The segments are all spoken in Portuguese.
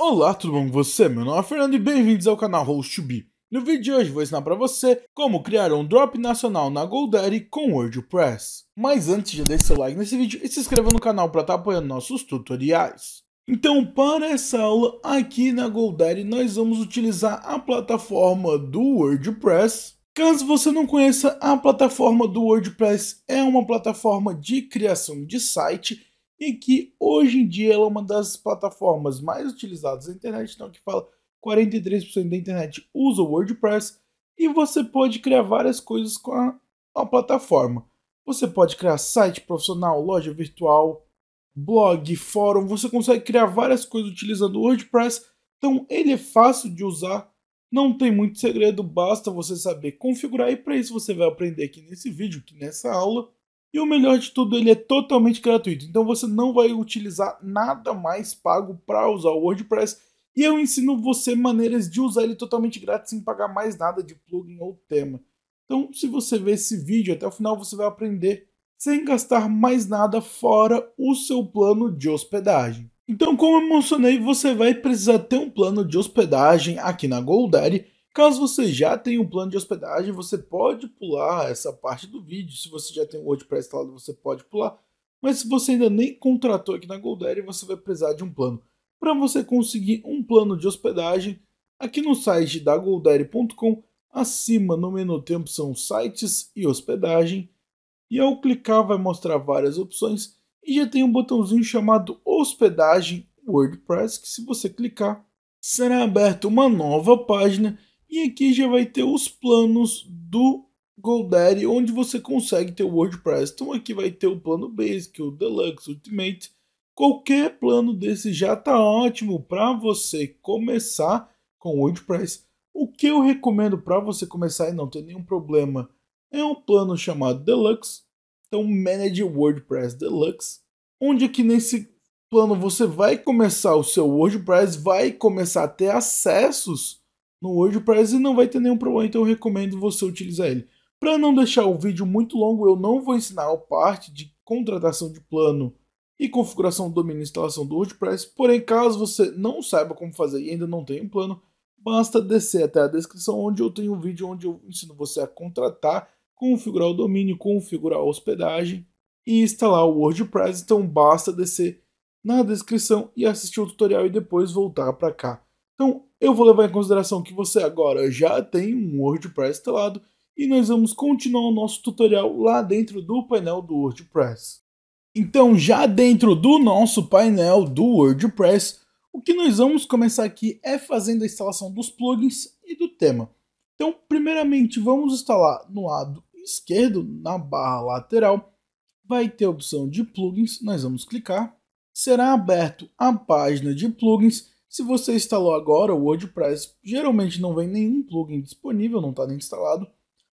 Olá, tudo bom com você? Meu nome é Fernando e bem-vindos ao canal Host to No vídeo de hoje vou ensinar para você como criar um drop nacional na Goldaddy com WordPress. Mas antes já deixe seu like nesse vídeo e se inscreva no canal para estar tá apoiando nossos tutoriais. Então para essa aula aqui na Goldaddy nós vamos utilizar a plataforma do WordPress Caso você não conheça, a plataforma do WordPress é uma plataforma de criação de site e que hoje em dia ela é uma das plataformas mais utilizadas na internet, então que fala 43% da internet usa o WordPress e você pode criar várias coisas com a, a plataforma. Você pode criar site profissional, loja virtual, blog, fórum, você consegue criar várias coisas utilizando o WordPress. Então ele é fácil de usar, não tem muito segredo, basta você saber configurar e para isso você vai aprender aqui nesse vídeo, aqui nessa aula e o melhor de tudo, ele é totalmente gratuito. Então você não vai utilizar nada mais pago para usar o WordPress. E eu ensino você maneiras de usar ele totalmente grátis sem pagar mais nada de plugin ou tema. Então, se você ver esse vídeo até o final, você vai aprender sem gastar mais nada fora o seu plano de hospedagem. Então, como eu mencionei, você vai precisar ter um plano de hospedagem aqui na GoDaddy Caso você já tenha um plano de hospedagem, você pode pular essa parte do vídeo. Se você já tem o WordPress instalado, você pode pular. Mas se você ainda nem contratou aqui na GoDaddy, você vai precisar de um plano. Para você conseguir um plano de hospedagem, aqui no site da GoDaddy.com, acima no menu tempo são Sites e Hospedagem. E ao clicar vai mostrar várias opções e já tem um botãozinho chamado Hospedagem WordPress, que se você clicar, será aberta uma nova página e aqui já vai ter os planos do GoDaddy, onde você consegue ter o WordPress. Então aqui vai ter o plano Basic, o Deluxe, Ultimate. Qualquer plano desse já está ótimo para você começar com o WordPress. O que eu recomendo para você começar e não ter nenhum problema é um plano chamado Deluxe. Então Manage WordPress Deluxe, onde aqui nesse plano você vai começar o seu WordPress, vai começar a ter acessos no WordPress e não vai ter nenhum problema, então eu recomendo você utilizar ele. Para não deixar o vídeo muito longo, eu não vou ensinar a parte de contratação de plano e configuração do domínio e instalação do WordPress, porém caso você não saiba como fazer e ainda não tenha um plano, basta descer até a descrição onde eu tenho um vídeo onde eu ensino você a contratar, configurar o domínio, configurar a hospedagem e instalar o WordPress, então basta descer na descrição e assistir o tutorial e depois voltar para cá. Então, eu vou levar em consideração que você agora já tem um WordPress instalado e nós vamos continuar o nosso tutorial lá dentro do painel do WordPress. Então, já dentro do nosso painel do WordPress, o que nós vamos começar aqui é fazendo a instalação dos plugins e do tema. Então, primeiramente, vamos instalar no lado esquerdo, na barra lateral, vai ter a opção de plugins, nós vamos clicar. Será aberto a página de plugins se você instalou agora o WordPress, geralmente não vem nenhum plugin disponível, não está nem instalado.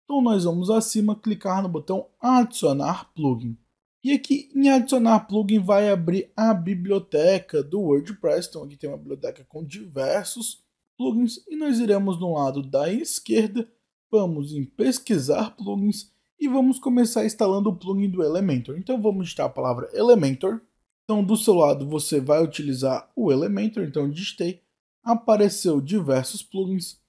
Então nós vamos acima clicar no botão adicionar plugin. E aqui em adicionar plugin vai abrir a biblioteca do WordPress. Então aqui tem uma biblioteca com diversos plugins e nós iremos no lado da esquerda, vamos em pesquisar plugins e vamos começar instalando o plugin do Elementor. Então vamos digitar a palavra Elementor então, do seu lado, você vai utilizar o Elementor, então digitei, apareceu diversos plugins.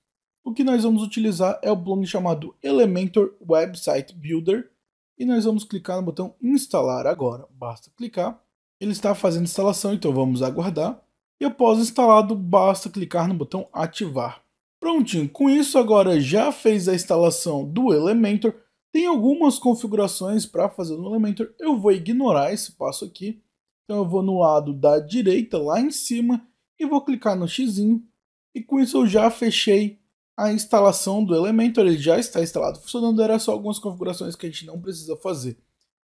O que nós vamos utilizar é o plugin chamado Elementor Website Builder, e nós vamos clicar no botão instalar agora. Basta clicar. Ele está fazendo instalação, então vamos aguardar. E após instalado, basta clicar no botão ativar. Prontinho, com isso agora já fez a instalação do Elementor. Tem algumas configurações para fazer no Elementor, eu vou ignorar esse passo aqui. Então eu vou no lado da direita, lá em cima, e vou clicar no x. E com isso eu já fechei a instalação do Elementor, ele já está instalado, funcionando, era só algumas configurações que a gente não precisa fazer.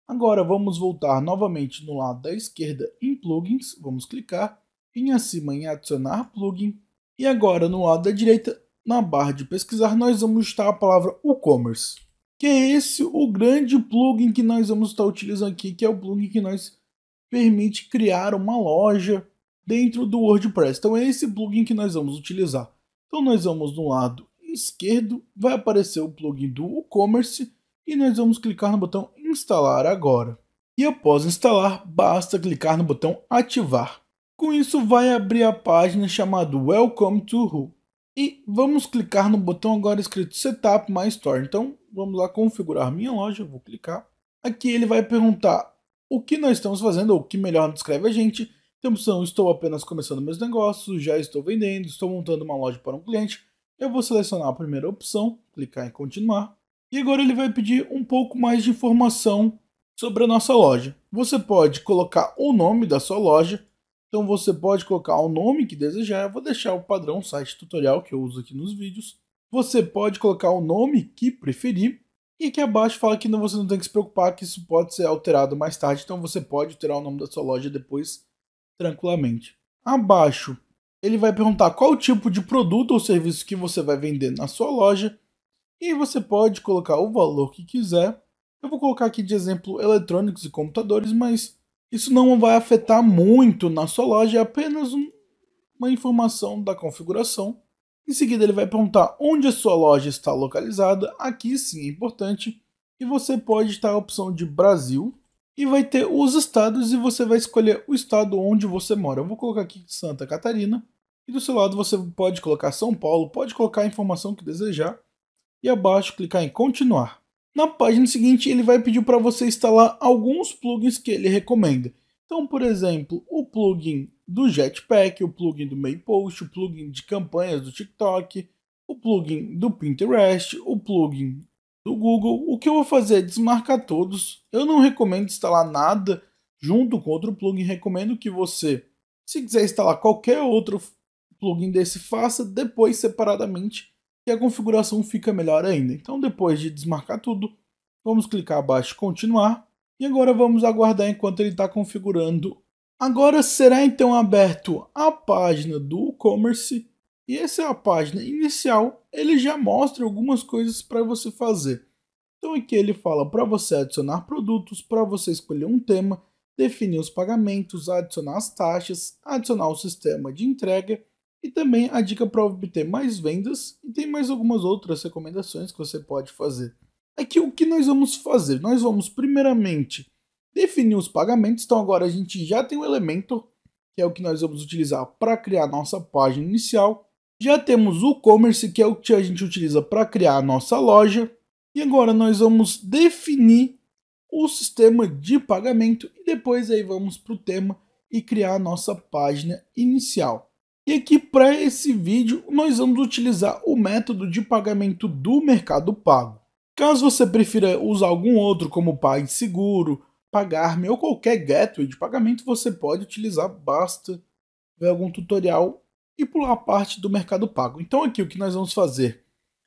Agora vamos voltar novamente no lado da esquerda em plugins, vamos clicar, em acima em adicionar plugin, e agora no lado da direita, na barra de pesquisar, nós vamos estar a palavra e-commerce, que é esse o grande plugin que nós vamos estar utilizando aqui, que é o plugin que nós permite criar uma loja dentro do WordPress. Então é esse plugin que nós vamos utilizar. Então nós vamos no lado esquerdo, vai aparecer o plugin do WooCommerce e nós vamos clicar no botão instalar agora. E após instalar, basta clicar no botão ativar. Com isso vai abrir a página chamada Welcome to Who. E vamos clicar no botão agora escrito Setup My Store. Então vamos lá configurar minha loja, vou clicar. Aqui ele vai perguntar o que nós estamos fazendo, ou que melhor descreve a gente. Temos então, estou apenas começando meus negócios, já estou vendendo, estou montando uma loja para um cliente. Eu vou selecionar a primeira opção, clicar em continuar. E agora ele vai pedir um pouco mais de informação sobre a nossa loja. Você pode colocar o nome da sua loja, então você pode colocar o nome que desejar. Eu vou deixar o padrão site tutorial que eu uso aqui nos vídeos. Você pode colocar o nome que preferir. E aqui abaixo fala que não, você não tem que se preocupar, que isso pode ser alterado mais tarde, então você pode alterar o nome da sua loja depois tranquilamente. Abaixo, ele vai perguntar qual tipo de produto ou serviço que você vai vender na sua loja, e você pode colocar o valor que quiser. Eu vou colocar aqui de exemplo eletrônicos e computadores, mas isso não vai afetar muito na sua loja, é apenas um, uma informação da configuração. Em seguida, ele vai perguntar onde a sua loja está localizada. Aqui sim é importante. E você pode estar a opção de Brasil. E vai ter os estados e você vai escolher o estado onde você mora. Eu vou colocar aqui Santa Catarina. E do seu lado você pode colocar São Paulo, pode colocar a informação que desejar. E abaixo clicar em continuar. Na página seguinte, ele vai pedir para você instalar alguns plugins que ele recomenda. Então, por exemplo, o plugin do Jetpack, o plugin do Maypost, o plugin de campanhas do TikTok, o plugin do Pinterest, o plugin do Google. O que eu vou fazer é desmarcar todos. Eu não recomendo instalar nada junto com outro plugin. Recomendo que você, se quiser instalar qualquer outro plugin desse, faça depois separadamente, que a configuração fica melhor ainda. Então, depois de desmarcar tudo, vamos clicar abaixo continuar e agora vamos aguardar enquanto ele está configurando. Agora será então aberto a página do e-commerce. E essa é a página inicial. Ele já mostra algumas coisas para você fazer. Então aqui ele fala para você adicionar produtos, para você escolher um tema, definir os pagamentos, adicionar as taxas, adicionar o sistema de entrega e também a dica para obter mais vendas e tem mais algumas outras recomendações que você pode fazer é que o que nós vamos fazer? Nós vamos primeiramente definir os pagamentos, então agora a gente já tem o Elementor, que é o que nós vamos utilizar para criar nossa página inicial. Já temos o e-commerce, que é o que a gente utiliza para criar a nossa loja. E agora nós vamos definir o sistema de pagamento e depois aí vamos para o tema e criar a nossa página inicial. E aqui para esse vídeo nós vamos utilizar o método de pagamento do Mercado Pago. Caso você prefira usar algum outro como PagSeguro, Pagar.me ou qualquer gateway de pagamento, você pode utilizar, basta ver algum tutorial e pular a parte do Mercado Pago. Então aqui o que nós vamos fazer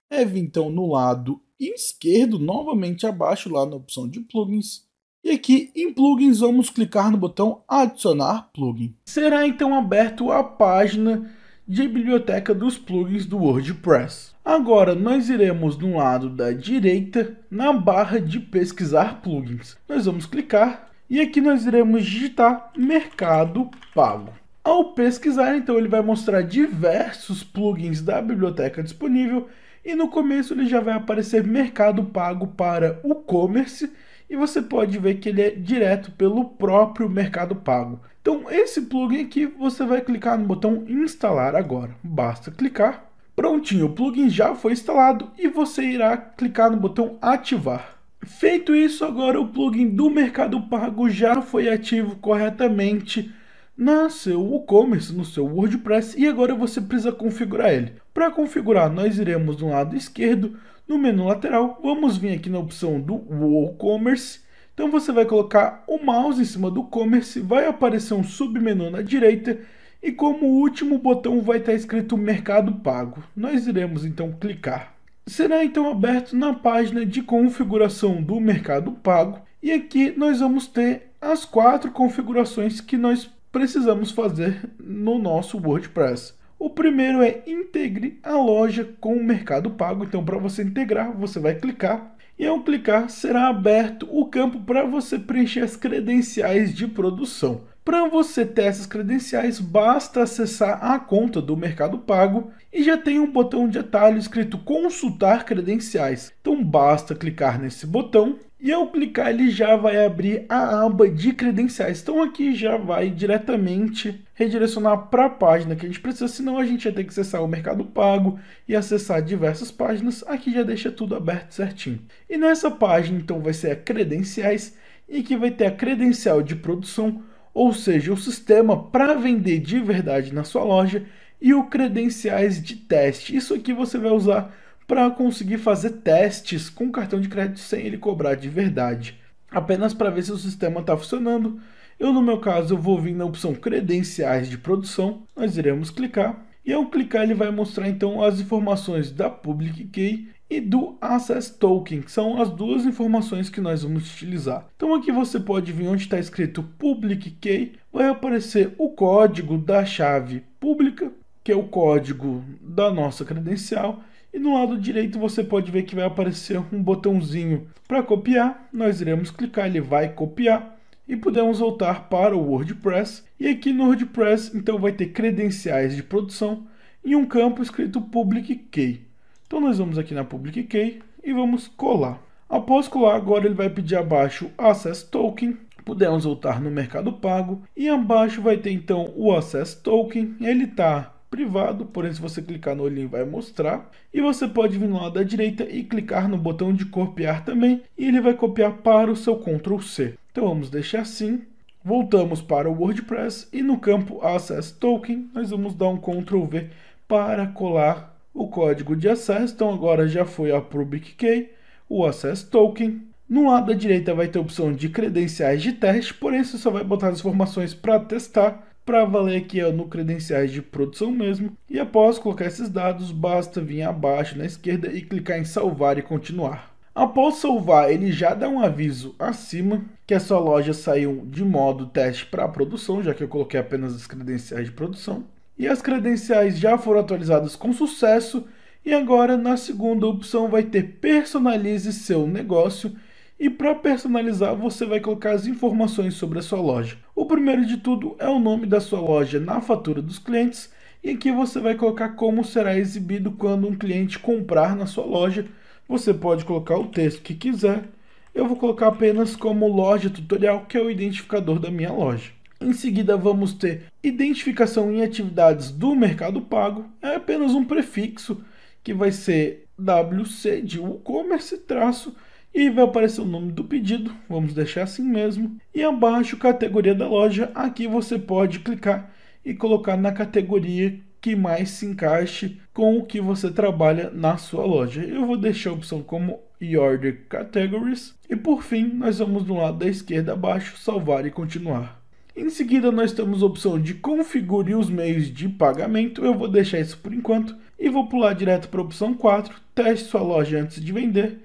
é vir então no lado esquerdo, novamente abaixo lá na opção de plugins, e aqui em plugins vamos clicar no botão adicionar plugin. Será então aberto a página de biblioteca dos plugins do WordPress. Agora nós iremos no lado da direita na barra de pesquisar plugins. Nós vamos clicar e aqui nós iremos digitar mercado pago. Ao pesquisar, então ele vai mostrar diversos plugins da biblioteca disponível e no começo ele já vai aparecer mercado pago para o commerce e você pode ver que ele é direto pelo próprio Mercado Pago. Então esse plugin aqui você vai clicar no botão instalar agora, basta clicar. Prontinho, o plugin já foi instalado e você irá clicar no botão ativar. Feito isso, agora o plugin do Mercado Pago já foi ativo corretamente na seu e-commerce, no seu WordPress e agora você precisa configurar ele. Para configurar, nós iremos no lado esquerdo, no menu lateral, vamos vir aqui na opção do WooCommerce. Então você vai colocar o mouse em cima do commerce, vai aparecer um submenu na direita e como último botão vai estar escrito Mercado Pago. Nós iremos então clicar. Será então aberto na página de configuração do Mercado Pago e aqui nós vamos ter as quatro configurações que nós precisamos fazer no nosso WordPress. O primeiro é integre a loja com o Mercado Pago. Então, para você integrar, você vai clicar e ao clicar será aberto o campo para você preencher as credenciais de produção. Para você ter essas credenciais, basta acessar a conta do Mercado Pago e já tem um botão de atalho escrito consultar credenciais. Então basta clicar nesse botão e ao clicar ele já vai abrir a aba de credenciais. Então aqui já vai diretamente redirecionar para a página que a gente precisa, senão a gente vai ter que acessar o Mercado Pago e acessar diversas páginas. Aqui já deixa tudo aberto certinho. E nessa página então vai ser a credenciais e que vai ter a credencial de produção ou seja, o sistema para vender de verdade na sua loja e o credenciais de teste. Isso aqui você vai usar para conseguir fazer testes com cartão de crédito sem ele cobrar de verdade, apenas para ver se o sistema está funcionando. Eu no meu caso eu vou vir na opção credenciais de produção, nós iremos clicar e ao clicar ele vai mostrar então as informações da public key e do Access Token, que são as duas informações que nós vamos utilizar. Então aqui você pode ver onde está escrito Public Key, vai aparecer o código da chave pública, que é o código da nossa credencial, e no lado direito você pode ver que vai aparecer um botãozinho para copiar, nós iremos clicar, ele vai copiar, e podemos voltar para o WordPress, e aqui no WordPress então vai ter credenciais de produção, e um campo escrito Public Key. Então nós vamos aqui na public key e vamos colar. Após colar, agora ele vai pedir abaixo Access Token. Podemos voltar no Mercado Pago. E abaixo vai ter então o Access Token. Ele está privado, porém se você clicar no olhinho vai mostrar. E você pode vir no lado da direita e clicar no botão de copiar também. E ele vai copiar para o seu Ctrl C. Então vamos deixar assim. Voltamos para o WordPress e no campo Access Token nós vamos dar um Ctrl V para colar o código de acesso, então agora já foi a public key, o access token. No lado da direita vai ter a opção de credenciais de teste, porém você só vai botar as informações para testar, para valer aqui no credenciais de produção mesmo. E após colocar esses dados, basta vir abaixo na esquerda e clicar em salvar e continuar. Após salvar, ele já dá um aviso acima que a sua loja saiu de modo teste para produção, já que eu coloquei apenas as credenciais de produção e as credenciais já foram atualizadas com sucesso. E agora, na segunda opção, vai ter personalize seu negócio. E para personalizar, você vai colocar as informações sobre a sua loja. O primeiro de tudo é o nome da sua loja na fatura dos clientes, e aqui você vai colocar como será exibido quando um cliente comprar na sua loja. Você pode colocar o texto que quiser. Eu vou colocar apenas como loja tutorial, que é o identificador da minha loja. Em seguida, vamos ter identificação em atividades do mercado pago, é apenas um prefixo que vai ser WC de e-commerce traço e vai aparecer o nome do pedido, vamos deixar assim mesmo. E abaixo, categoria da loja, aqui você pode clicar e colocar na categoria que mais se encaixe com o que você trabalha na sua loja. Eu vou deixar a opção como e-order categories. E por fim, nós vamos do lado da esquerda abaixo, salvar e continuar. Em seguida, nós temos a opção de configurar os meios de pagamento. Eu vou deixar isso por enquanto e vou pular direto para a opção 4, teste sua loja antes de vender.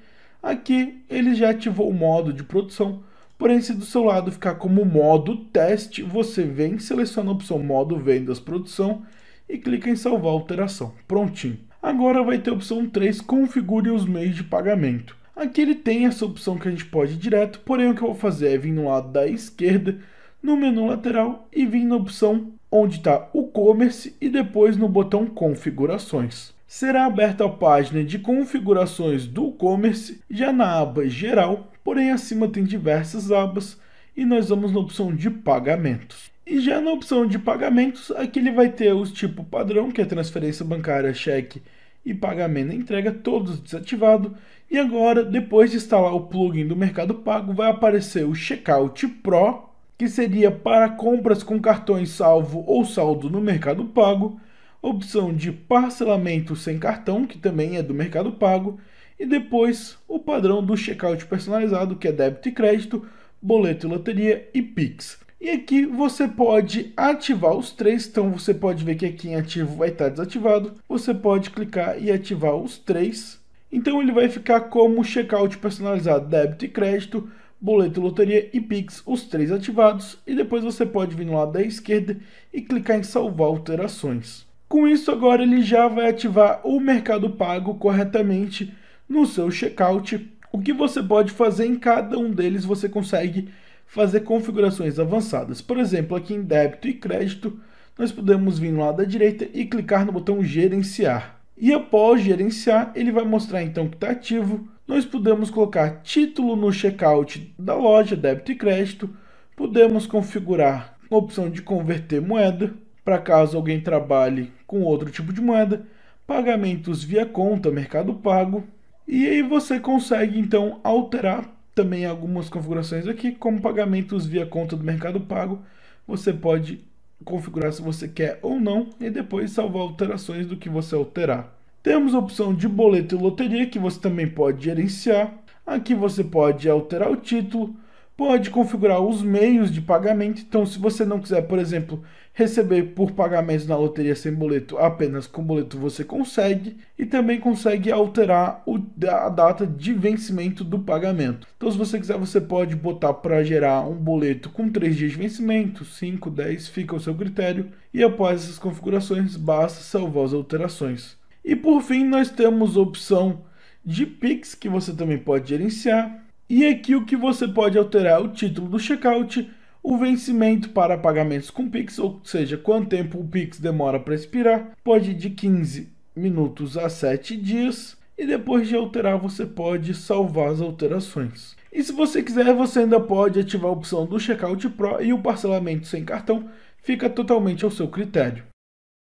Aqui ele já ativou o modo de produção, porém se do seu lado ficar como modo teste, você vem, seleciona a opção modo vendas produção e clica em salvar alteração. Prontinho. Agora vai ter a opção 3, configure os meios de pagamento. Aqui ele tem essa opção que a gente pode ir direto, porém o que eu vou fazer é vir no lado da esquerda, no menu lateral e vim na opção onde está o Commerce e depois no botão Configurações. Será aberta a página de configurações do Commerce já na aba Geral, porém acima tem diversas abas e nós vamos na opção de Pagamentos. E já na opção de Pagamentos, aqui ele vai ter os tipo padrão, que é transferência bancária, cheque e pagamento e entrega, todos desativado. E agora, depois de instalar o plugin do Mercado Pago, vai aparecer o Checkout Pro, que seria para compras com cartões salvo ou saldo no Mercado Pago, opção de parcelamento sem cartão, que também é do Mercado Pago, e depois o padrão do checkout personalizado, que é débito e crédito, boleto e loteria e Pix. E aqui você pode ativar os três, então você pode ver que aqui em ativo vai estar desativado, você pode clicar e ativar os três. Então ele vai ficar como checkout personalizado, débito e crédito, boleto, loteria e Pix, os três ativados, e depois você pode vir no lado da esquerda e clicar em salvar alterações. Com isso, agora ele já vai ativar o Mercado Pago corretamente no seu checkout. O que você pode fazer em cada um deles, você consegue fazer configurações avançadas. Por exemplo, aqui em débito e crédito, nós podemos vir no lado da direita e clicar no botão gerenciar. E após gerenciar, ele vai mostrar então que está ativo, nós podemos colocar título no checkout da loja, débito e crédito, podemos configurar a opção de converter moeda, para caso alguém trabalhe com outro tipo de moeda, pagamentos via conta, mercado pago, e aí você consegue então alterar também algumas configurações aqui, como pagamentos via conta do mercado pago, você pode configurar se você quer ou não e depois salvar alterações do que você alterar. Temos a opção de boleto e loteria que você também pode gerenciar. Aqui você pode alterar o título, pode configurar os meios de pagamento. Então, se você não quiser, por exemplo, receber por pagamentos na loteria sem boleto, apenas com boleto você consegue e também consegue alterar o, a data de vencimento do pagamento. Então, se você quiser, você pode botar para gerar um boleto com 3 dias de vencimento, 5, 10, fica ao seu critério. E após essas configurações, basta salvar as alterações. E por fim, nós temos a opção de Pix, que você também pode gerenciar. E aqui o que você pode alterar é o título do checkout, o vencimento para pagamentos com Pix, ou seja, quanto tempo o Pix demora para expirar, pode ir de 15 minutos a 7 dias. E depois de alterar, você pode salvar as alterações. E se você quiser, você ainda pode ativar a opção do Checkout Pro e o parcelamento sem cartão fica totalmente ao seu critério.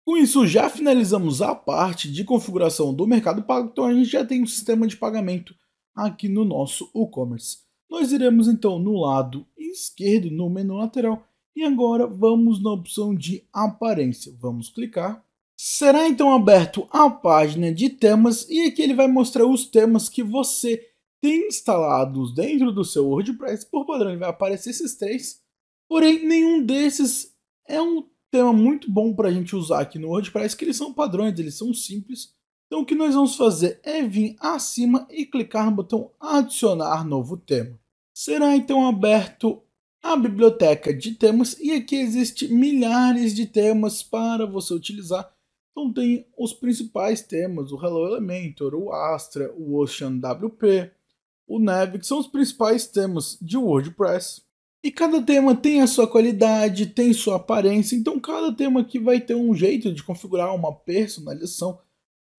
Com isso, já finalizamos a parte de configuração do Mercado Pago, então a gente já tem um sistema de pagamento aqui no nosso e-commerce. Nós iremos então no lado esquerdo, no menu lateral, e agora vamos na opção de aparência. Vamos clicar. Será então aberto a página de temas e aqui ele vai mostrar os temas que você tem instalados dentro do seu WordPress. Por padrão, ele vai aparecer esses três, porém nenhum desses é um tema muito bom para a gente usar aqui no WordPress, que eles são padrões, eles são simples. Então o que nós vamos fazer é vir acima e clicar no botão adicionar novo tema. Será então aberto a biblioteca de temas e aqui existe milhares de temas para você utilizar. Então tem os principais temas, o Hello Elementor, o Astra, o Ocean WP, o Neve, que são os principais temas de WordPress. E cada tema tem a sua qualidade, tem sua aparência, então cada tema aqui vai ter um jeito de configurar uma personalização,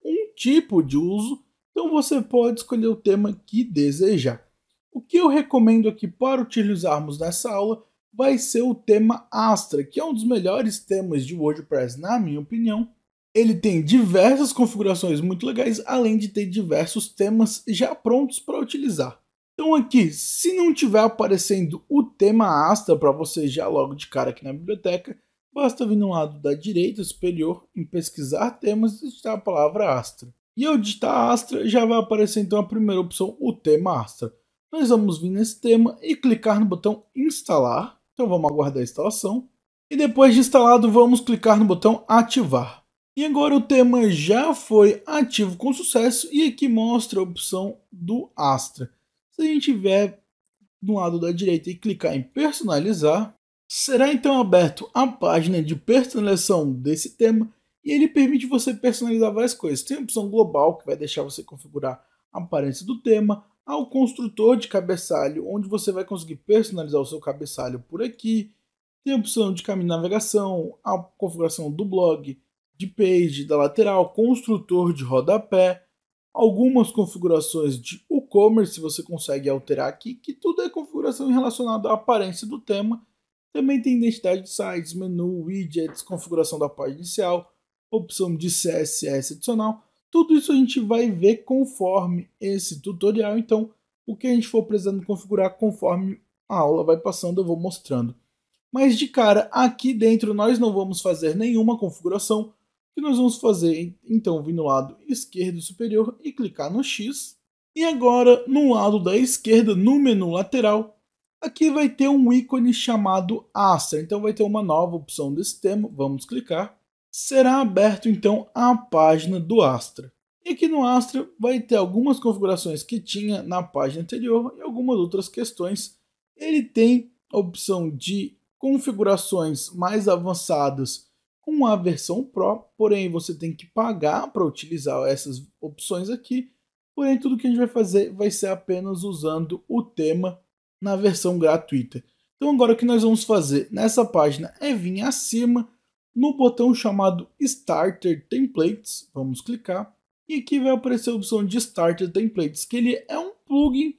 um tipo de uso, então você pode escolher o tema que desejar. O que eu recomendo aqui para utilizarmos nessa aula vai ser o tema Astra, que é um dos melhores temas de WordPress, na minha opinião. Ele tem diversas configurações muito legais, além de ter diversos temas já prontos para utilizar. Então aqui, se não tiver aparecendo o tema asta para você já logo de cara aqui na biblioteca, basta vir no lado da direita superior em pesquisar temas e digitar a palavra astra. E ao digitar astra, já vai aparecer então a primeira opção, o tema astra. Nós vamos vir nesse tema e clicar no botão instalar. Então vamos aguardar a instalação. E depois de instalado, vamos clicar no botão ativar. E agora o tema já foi ativo com sucesso e aqui mostra a opção do Astra. Se a gente vier do lado da direita e clicar em personalizar, será então aberto a página de personalização desse tema e ele permite você personalizar várias coisas. Tem a opção global que vai deixar você configurar a aparência do tema, ao construtor de cabeçalho, onde você vai conseguir personalizar o seu cabeçalho por aqui. Tem a opção de caminho de navegação, a configuração do blog, de page, da lateral, construtor de rodapé, Algumas configurações de e-commerce você consegue alterar aqui, que tudo é configuração relacionada à aparência do tema. Também tem identidade de sites, menu, widgets, configuração da página inicial, opção de CSS adicional. Tudo isso a gente vai ver conforme esse tutorial, então o que a gente for precisando configurar conforme a aula vai passando, eu vou mostrando. Mas de cara, aqui dentro nós não vamos fazer nenhuma configuração, que nós vamos fazer então vir no lado esquerdo superior e clicar no X. E agora, no lado da esquerda, no menu lateral, aqui vai ter um ícone chamado Astra. Então vai ter uma nova opção desse tema, vamos clicar. Será aberto então a página do Astra. E aqui no Astra vai ter algumas configurações que tinha na página anterior e algumas outras questões. Ele tem a opção de configurações mais avançadas uma versão Pro, porém você tem que pagar para utilizar essas opções aqui. Porém, tudo que a gente vai fazer vai ser apenas usando o tema na versão gratuita. Então agora o que nós vamos fazer nessa página é vir acima no botão chamado Starter Templates, vamos clicar, e aqui vai aparecer a opção de Starter Templates, que ele é um plugin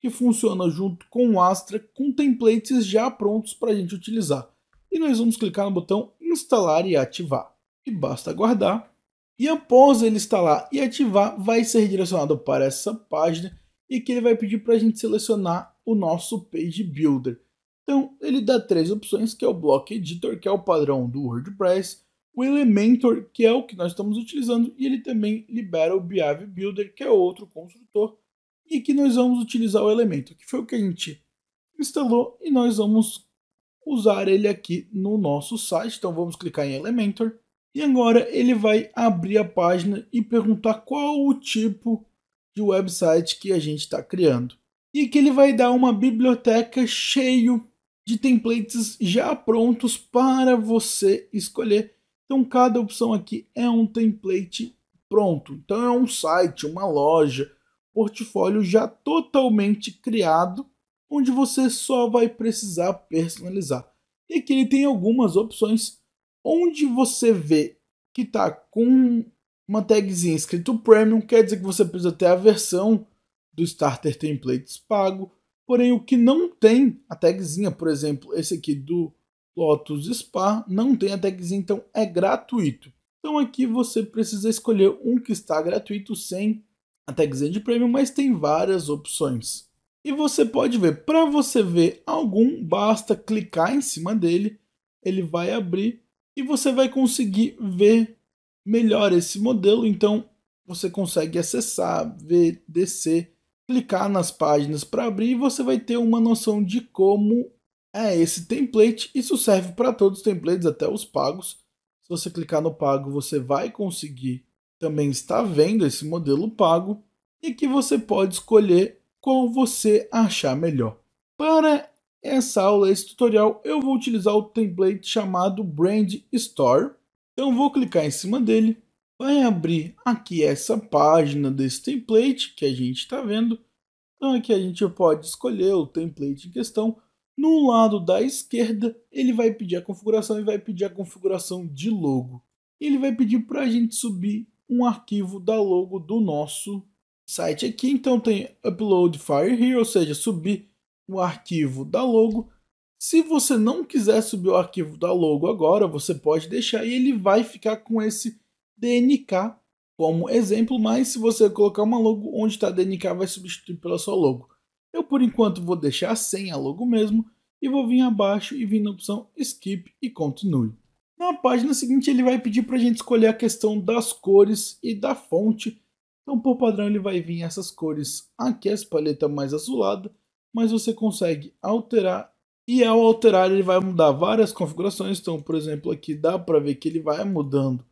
que funciona junto com o Astra, com templates já prontos para a gente utilizar. E nós vamos clicar no botão instalar e ativar. E basta aguardar. E após ele instalar e ativar, vai ser direcionado para essa página e que ele vai pedir para a gente selecionar o nosso Page Builder. Então, ele dá três opções, que é o Block Editor, que é o padrão do WordPress, o Elementor, que é o que nós estamos utilizando, e ele também libera o Behavior Builder, que é outro construtor, e que nós vamos utilizar o Elementor, que foi o que a gente instalou, e nós vamos usar ele aqui no nosso site. Então vamos clicar em Elementor. E agora ele vai abrir a página e perguntar qual o tipo de website que a gente está criando. E que ele vai dar uma biblioteca cheio de templates já prontos para você escolher. Então cada opção aqui é um template pronto. Então é um site, uma loja, portfólio já totalmente criado onde você só vai precisar personalizar. E aqui ele tem algumas opções onde você vê que está com uma tagzinha escrito Premium, quer dizer que você precisa ter a versão do Starter Templates pago, porém o que não tem a tagzinha, por exemplo, esse aqui do Lotus Spa, não tem a tagzinha, então é gratuito. Então aqui você precisa escolher um que está gratuito sem a tagzinha de Premium, mas tem várias opções. E você pode ver, para você ver algum, basta clicar em cima dele, ele vai abrir e você vai conseguir ver melhor esse modelo. Então você consegue acessar, ver, descer, clicar nas páginas para abrir e você vai ter uma noção de como é esse template. Isso serve para todos os templates, até os pagos. Se você clicar no pago, você vai conseguir também estar vendo esse modelo pago e que você pode escolher qual você achar melhor. Para essa aula, esse tutorial, eu vou utilizar o template chamado Brand Store. Então vou clicar em cima dele, vai abrir aqui essa página desse template que a gente está vendo. Então aqui a gente pode escolher o template em questão. No lado da esquerda, ele vai pedir a configuração e vai pedir a configuração de logo. Ele vai pedir para a gente subir um arquivo da logo do nosso site aqui. Então tem upload file here, ou seja, subir o arquivo da logo. Se você não quiser subir o arquivo da logo agora, você pode deixar e ele vai ficar com esse DNK como exemplo, mas se você colocar uma logo onde está DNK, vai substituir pela sua logo. Eu, por enquanto, vou deixar sem a logo mesmo e vou vir abaixo e vir na opção Skip e Continue. Na página seguinte, ele vai pedir para a gente escolher a questão das cores e da fonte. Então, por padrão, ele vai vir essas cores aqui, essa paleta mais azulada, mas você consegue alterar e ao alterar ele vai mudar várias configurações. Então, por exemplo, aqui dá para ver que ele vai mudando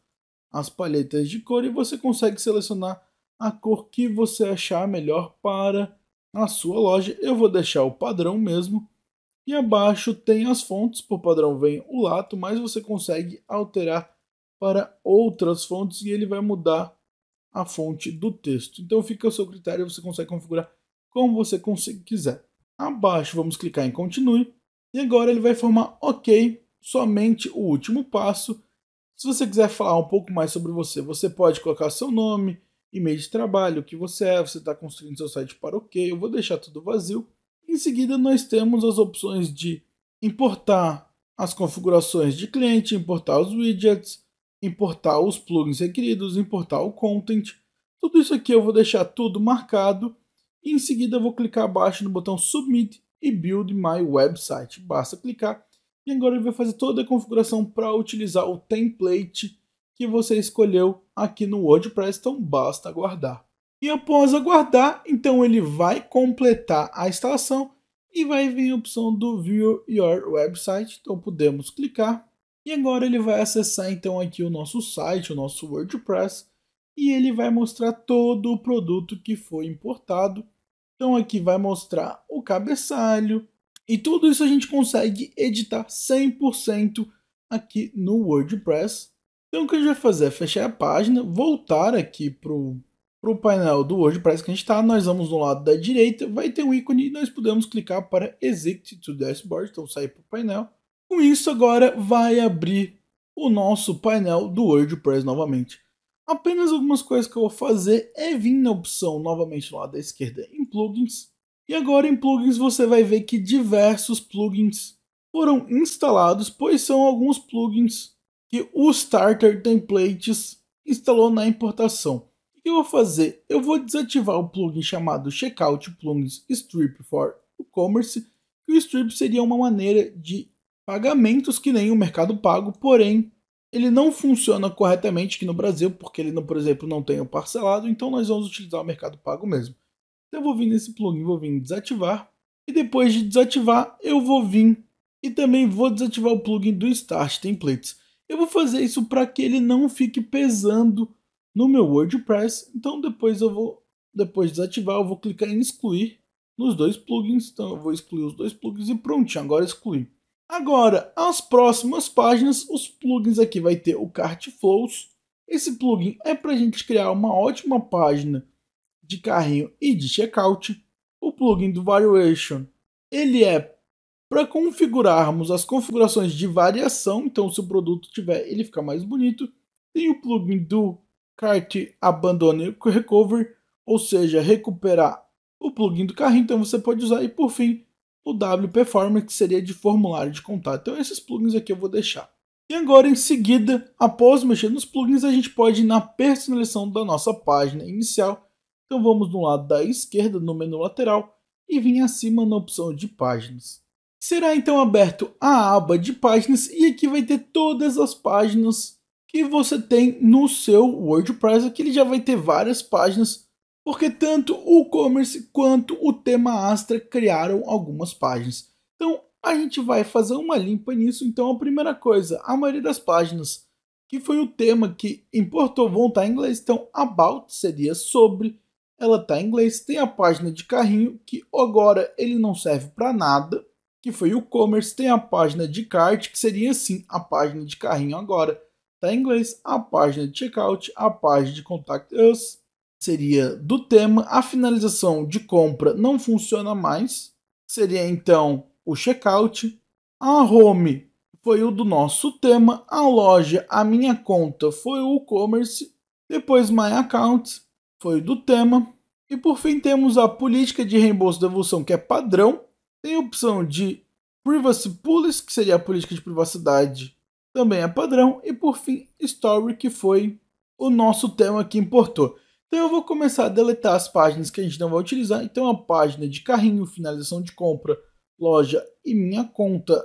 as paletas de cor e você consegue selecionar a cor que você achar melhor para a sua loja. Eu vou deixar o padrão mesmo. E abaixo tem as fontes, por padrão vem o lato, mas você consegue alterar para outras fontes e ele vai mudar a fonte do texto. Então fica ao seu critério, você consegue configurar como você quiser. Abaixo vamos clicar em continue e agora ele vai formar OK, somente o último passo. Se você quiser falar um pouco mais sobre você, você pode colocar seu nome, e-mail de trabalho, o que você é, você está construindo seu site para OK, eu vou deixar tudo vazio. Em seguida nós temos as opções de importar as configurações de cliente, importar os widgets, importar os plugins requeridos, importar o content. Tudo isso aqui eu vou deixar tudo marcado e em seguida eu vou clicar abaixo no botão Submit e Build My Website. Basta clicar e agora ele vai fazer toda a configuração para utilizar o template que você escolheu aqui no WordPress, então basta aguardar. E após aguardar, então ele vai completar a instalação e vai vir a opção do View Your Website, então podemos clicar e agora ele vai acessar então aqui o nosso site, o nosso WordPress, e ele vai mostrar todo o produto que foi importado. Então aqui vai mostrar o cabeçalho, e tudo isso a gente consegue editar 100% aqui no WordPress. Então o que a gente vai fazer é fechar a página, voltar aqui para o painel do WordPress que a gente está, nós vamos no lado da direita, vai ter um ícone e nós podemos clicar para Exit to Dashboard, então sair para o painel. Com isso, agora vai abrir o nosso painel do WordPress novamente. Apenas algumas coisas que eu vou fazer é vir na opção novamente lá da esquerda em plugins. E agora em plugins você vai ver que diversos plugins foram instalados, pois são alguns plugins que o Starter Templates instalou na importação. O que eu vou fazer? Eu vou desativar o plugin chamado Checkout Plugins Strip for e-commerce, que o strip seria uma maneira de pagamentos que nem o mercado pago, porém ele não funciona corretamente aqui no Brasil, porque ele, não, por exemplo, não tem o parcelado, então nós vamos utilizar o mercado pago mesmo. Então eu vou vir nesse plugin, vou vir desativar, e depois de desativar, eu vou vir e também vou desativar o plugin do Start Templates. Eu vou fazer isso para que ele não fique pesando no meu WordPress, então depois eu vou, depois de desativar, eu vou clicar em excluir nos dois plugins, então eu vou excluir os dois plugins e prontinho, agora excluí. Agora, as próximas páginas, os plugins aqui vai ter o Cart Flows. Esse plugin é para a gente criar uma ótima página de carrinho e de checkout. O plugin do Variation, ele é para configurarmos as configurações de variação, então se o produto tiver, ele fica mais bonito. Tem o plugin do Cart Abandone Recover, ou seja, recuperar o plugin do carrinho, então você pode usar. E por fim, o W que seria de formulário de contato. Então esses plugins aqui eu vou deixar. E agora em seguida, após mexer nos plugins, a gente pode ir na personalização da nossa página inicial. Então vamos no lado da esquerda, no menu lateral, e vir acima na opção de páginas. Será então aberto a aba de páginas e aqui vai ter todas as páginas que você tem no seu WordPress. Aqui ele já vai ter várias páginas porque tanto o e-commerce quanto o tema Astra criaram algumas páginas. Então a gente vai fazer uma limpa nisso. Então a primeira coisa, a maioria das páginas que foi o tema que importou vão estar em inglês. Então about seria sobre, ela está em inglês. Tem a página de carrinho que agora ele não serve para nada, que foi o e-commerce. Tem a página de cart que seria assim a página de carrinho agora está em inglês. A página de checkout, a página de contact us seria do tema. A finalização de compra não funciona mais, seria então o checkout. A home foi o do nosso tema. A loja, a minha conta foi o e-commerce. Depois my account foi do tema. E por fim temos a política de reembolso da devolução que é padrão. Tem a opção de privacy policy, que seria a política de privacidade, também é padrão. E por fim, story, que foi o nosso tema que importou. Então eu vou começar a deletar as páginas que a gente não vai utilizar. Então a página de carrinho, finalização de compra, loja e minha conta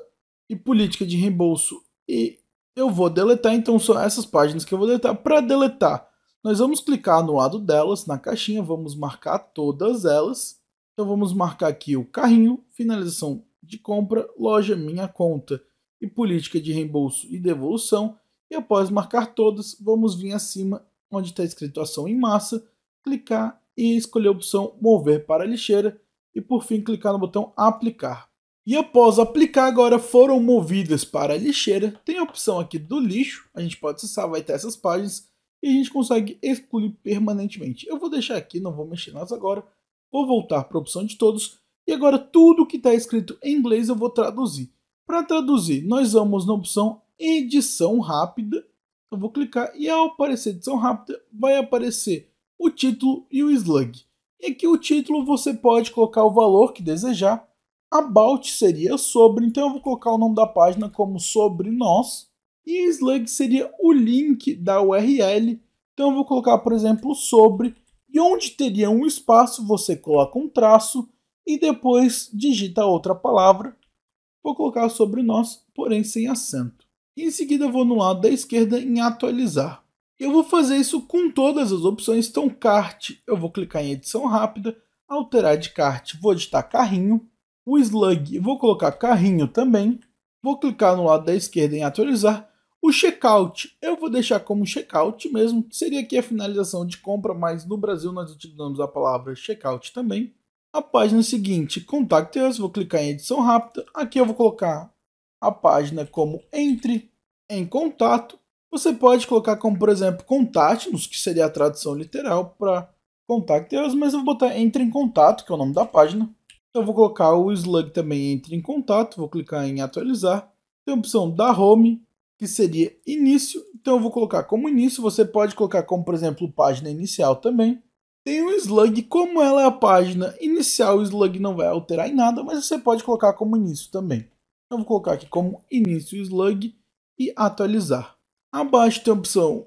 e política de reembolso e eu vou deletar, então são essas páginas que eu vou deletar. Para deletar, nós vamos clicar no lado delas, na caixinha, vamos marcar todas elas. Então vamos marcar aqui o carrinho, finalização de compra, loja, minha conta e política de reembolso e devolução. E após marcar todas, vamos vir acima onde está escrito ação em massa, clicar e escolher a opção mover para a lixeira e por fim clicar no botão aplicar. E após aplicar agora foram movidas para a lixeira, tem a opção aqui do lixo, a gente pode acessar, vai ter essas páginas e a gente consegue excluir permanentemente. Eu vou deixar aqui, não vou mexer nas agora, vou voltar para a opção de todos e agora tudo que está escrito em inglês eu vou traduzir. Para traduzir, nós vamos na opção edição rápida eu vou clicar e ao aparecer edição rápida vai aparecer o título e o slug. E aqui o título você pode colocar o valor que desejar. About seria sobre, então eu vou colocar o nome da página como sobre nós. E o slug seria o link da URL. Então eu vou colocar, por exemplo, sobre. E onde teria um espaço, você coloca um traço e depois digita outra palavra. Vou colocar sobre nós, porém sem acento. E em seguida eu vou no lado da esquerda em atualizar. Eu vou fazer isso com todas as opções, então cart eu vou clicar em edição rápida, alterar de cart vou editar carrinho, o slug, vou colocar carrinho também, vou clicar no lado da esquerda em atualizar, o checkout, eu vou deixar como checkout mesmo, que seria aqui a finalização de compra, mas no Brasil nós utilizamos a palavra checkout também. A página seguinte, contact us, vou clicar em edição rápida, aqui eu vou colocar a página como Entre em Contato. Você pode colocar como, por exemplo, Contate-nos, que seria a tradução literal para contacte-nos, mas eu vou botar Entre em Contato, que é o nome da página. Então vou colocar o slug também Entre em Contato, vou clicar em Atualizar. Tem a opção da Home, que seria Início. Então eu vou colocar como Início, você pode colocar como, por exemplo, Página Inicial também. Tem o slug, como ela é a página inicial, o slug não vai alterar em nada, mas você pode colocar como início também. Eu então, vou colocar aqui como início slug e atualizar. Abaixo tem a opção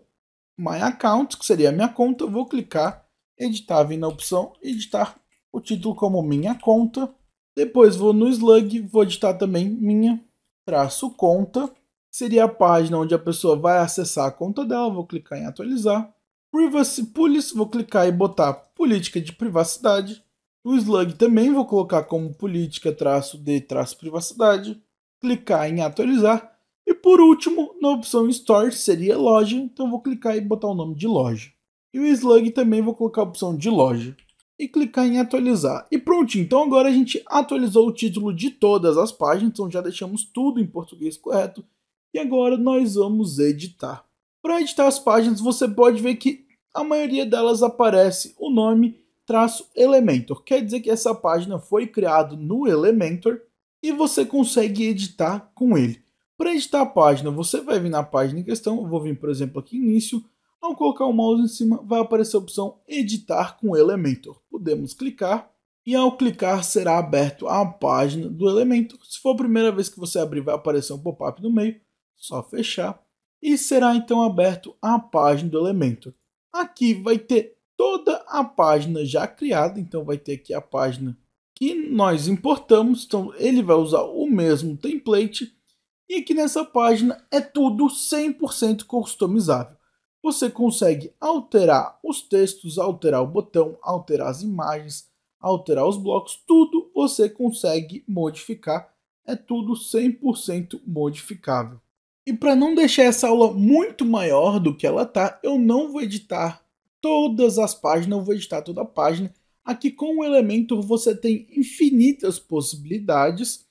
My Account, que seria a minha conta. Eu vou clicar, editar, vem na opção editar o título como minha conta. Depois vou no slug, vou editar também minha traço conta. Seria a página onde a pessoa vai acessar a conta dela. Vou clicar em atualizar. Privacy Policy, vou clicar e botar política de privacidade. O slug também vou colocar como política traço de traço privacidade clicar em atualizar. E por último, na opção Store seria loja, então vou clicar e botar o nome de loja. E o Slug também vou colocar a opção de loja e clicar em atualizar. E pronto, então agora a gente atualizou o título de todas as páginas, então já deixamos tudo em português correto. E agora nós vamos editar. Para editar as páginas, você pode ver que a maioria delas aparece o nome traço Elementor. Quer dizer que essa página foi criada no Elementor e você consegue editar com ele. Para editar a página, você vai vir na página em questão, eu vou vir, por exemplo, aqui início, ao colocar o mouse em cima, vai aparecer a opção editar com Elementor. Podemos clicar e ao clicar será aberto a página do Elementor. Se for a primeira vez que você abrir, vai aparecer um pop-up no meio, só fechar e será então aberto a página do Elementor. Aqui vai ter toda a página já criada, então vai ter aqui a página que nós importamos, então ele vai usar o mesmo template, e aqui nessa página é tudo 100% customizável. Você consegue alterar os textos, alterar o botão, alterar as imagens, alterar os blocos, tudo você consegue modificar, é tudo 100% modificável. E para não deixar essa aula muito maior do que ela tá, eu não vou editar todas as páginas, eu vou editar toda a página, Aqui com o Elementor você tem infinitas possibilidades.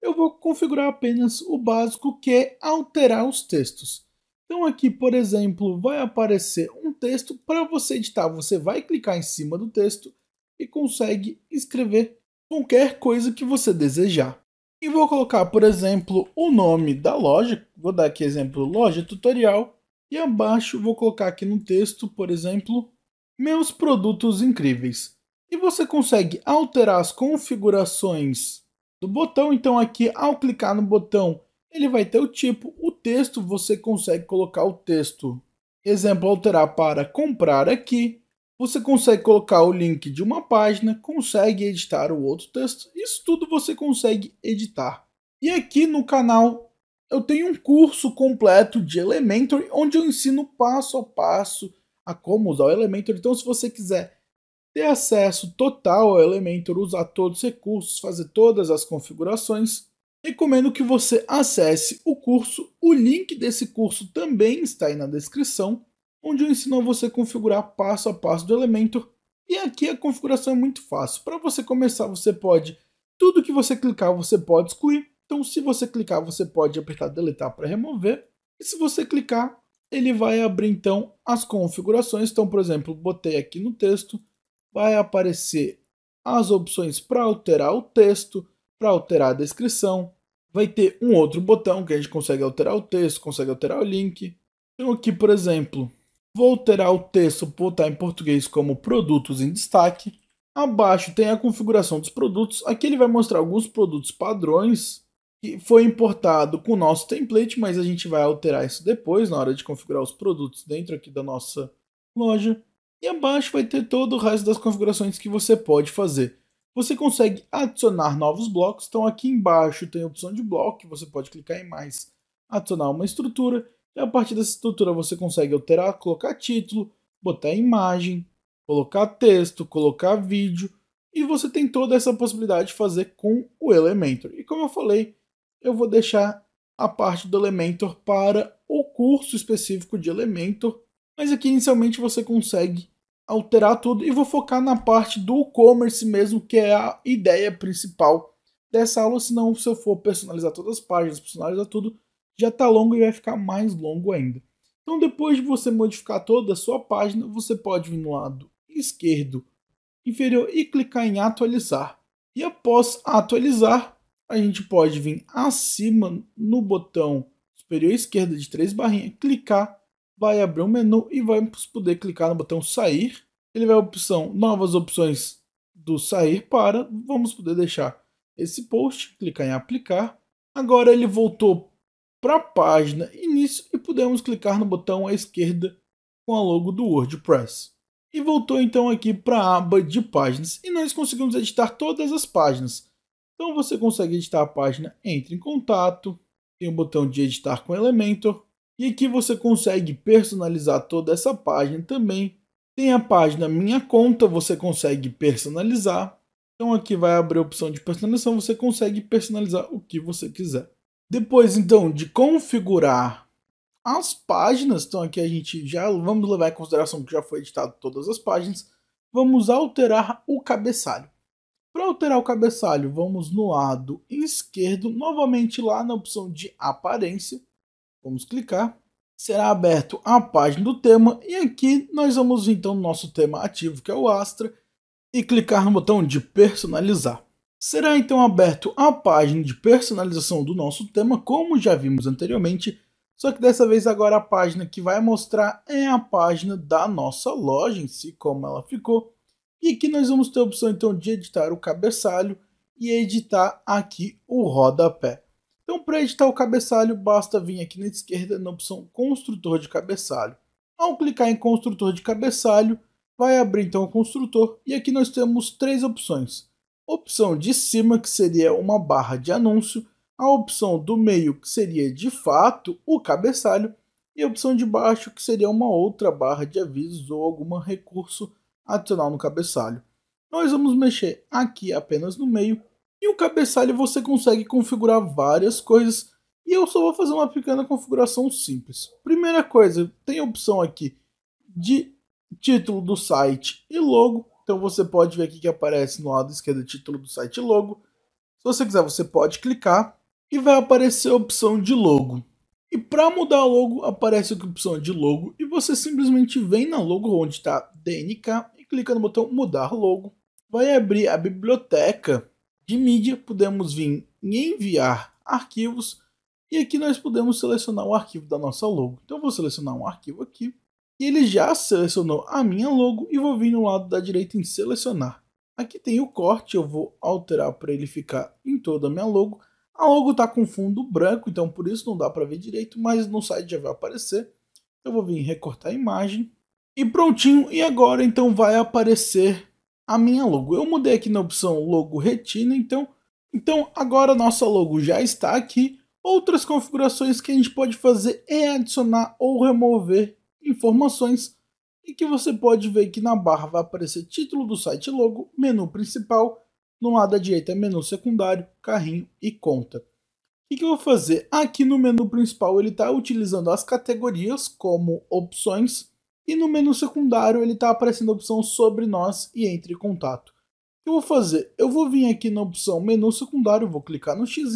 Eu vou configurar apenas o básico que é alterar os textos. Então aqui, por exemplo, vai aparecer um texto para você editar. Você vai clicar em cima do texto e consegue escrever qualquer coisa que você desejar. E vou colocar, por exemplo, o nome da loja. Vou dar aqui exemplo, loja tutorial. E abaixo vou colocar aqui no texto, por exemplo, meus produtos incríveis. E você consegue alterar as configurações do botão. Então aqui, ao clicar no botão, ele vai ter o tipo. O texto, você consegue colocar o texto. Exemplo, alterar para comprar aqui. Você consegue colocar o link de uma página, consegue editar o outro texto. Isso tudo você consegue editar. E aqui no canal eu tenho um curso completo de Elementor, onde eu ensino passo a passo a como usar o Elementor. Então se você quiser ter acesso total ao Elementor, usar todos os recursos, fazer todas as configurações. Recomendo que você acesse o curso, o link desse curso também está aí na descrição, onde eu ensino a você configurar passo a passo do Elementor. E aqui a configuração é muito fácil. Para você começar, você pode, tudo que você clicar, você pode excluir. Então, se você clicar, você pode apertar deletar para remover. E se você clicar, ele vai abrir então as configurações. Então, por exemplo, botei aqui no texto, vai aparecer as opções para alterar o texto, para alterar a descrição. Vai ter um outro botão que a gente consegue alterar o texto, consegue alterar o link. Então aqui, por exemplo, vou alterar o texto, botar em português como produtos em destaque. Abaixo tem a configuração dos produtos. Aqui ele vai mostrar alguns produtos padrões que foi importado com o nosso template, mas a gente vai alterar isso depois na hora de configurar os produtos dentro aqui da nossa loja. E abaixo vai ter todo o resto das configurações que você pode fazer. Você consegue adicionar novos blocos, então aqui embaixo tem a opção de bloco, você pode clicar em mais, adicionar uma estrutura, e a partir dessa estrutura você consegue alterar, colocar título, botar imagem, colocar texto, colocar vídeo, e você tem toda essa possibilidade de fazer com o Elementor. E como eu falei, eu vou deixar a parte do Elementor para o curso específico de Elementor, mas aqui inicialmente você consegue alterar tudo e vou focar na parte do e-commerce mesmo, que é a ideia principal dessa aula, senão se eu for personalizar todas as páginas, personalizar tudo, já está longo e vai ficar mais longo ainda. Então depois de você modificar toda a sua página, você pode vir no lado esquerdo inferior e clicar em atualizar. E após atualizar, a gente pode vir acima no botão superior esquerdo de três barrinhas, clicar vai abrir um menu e vai poder clicar no botão sair. Ele vai opção novas opções do sair para, vamos poder deixar esse post, clicar em aplicar. Agora ele voltou para a página início e podemos clicar no botão à esquerda com a logo do WordPress. E voltou então aqui para a aba de páginas e nós conseguimos editar todas as páginas. Então você consegue editar a página Entre em Contato, tem o botão de editar com Elementor, e aqui você consegue personalizar toda essa página também. Tem a página Minha Conta, você consegue personalizar. Então aqui vai abrir a opção de personalização, você consegue personalizar o que você quiser. Depois então de configurar as páginas, então aqui a gente já vamos levar em consideração que já foi editado todas as páginas, vamos alterar o cabeçalho. Para alterar o cabeçalho, vamos no lado esquerdo, novamente lá na opção de aparência, Vamos clicar. Será aberto a página do tema e aqui nós vamos então no nosso tema ativo, que é o Astra, e clicar no botão de personalizar. Será então aberto a página de personalização do nosso tema, como já vimos anteriormente, só que dessa vez agora a página que vai mostrar é a página da nossa loja em si, como ela ficou. E aqui nós vamos ter a opção então de editar o cabeçalho e editar aqui o rodapé. Então, para editar o cabeçalho, basta vir aqui na esquerda na opção Construtor de Cabeçalho. Ao clicar em Construtor de Cabeçalho, vai abrir então o construtor e aqui nós temos três opções. Opção de cima, que seria uma barra de anúncio, a opção do meio, que seria de fato o cabeçalho, e a opção de baixo, que seria uma outra barra de avisos ou algum recurso adicional no cabeçalho. Nós vamos mexer aqui apenas no meio e o cabeçalho você consegue configurar várias coisas. E eu só vou fazer uma pequena configuração simples. Primeira coisa, tem a opção aqui de título do site e logo. Então você pode ver aqui que aparece no lado esquerdo título do site e logo. Se você quiser, você pode clicar e vai aparecer a opção de logo. E para mudar logo, aparece a opção de logo e você simplesmente vem na logo onde está DNK e clica no botão mudar logo. Vai abrir a biblioteca de mídia, podemos vir em enviar arquivos e aqui nós podemos selecionar o arquivo da nossa logo. Então eu vou selecionar um arquivo aqui e ele já selecionou a minha logo e vou vir no lado da direita em selecionar. Aqui tem o corte, eu vou alterar para ele ficar em toda a minha logo. A logo está com fundo branco, então por isso não dá para ver direito, mas no site já vai aparecer. Eu vou vir recortar a imagem e prontinho. E agora então vai aparecer a minha logo. Eu mudei aqui na opção logo retina, então, então agora nossa logo já está aqui. Outras configurações que a gente pode fazer é adicionar ou remover informações e que você pode ver que na barra vai aparecer título do site logo, menu principal, no lado à direita menu secundário, carrinho e conta. O que, que eu vou fazer? Aqui no menu principal ele está utilizando as categorias como opções e no menu secundário ele está aparecendo a opção sobre nós e entre em contato. O que eu vou fazer? Eu vou vir aqui na opção menu secundário, vou clicar no x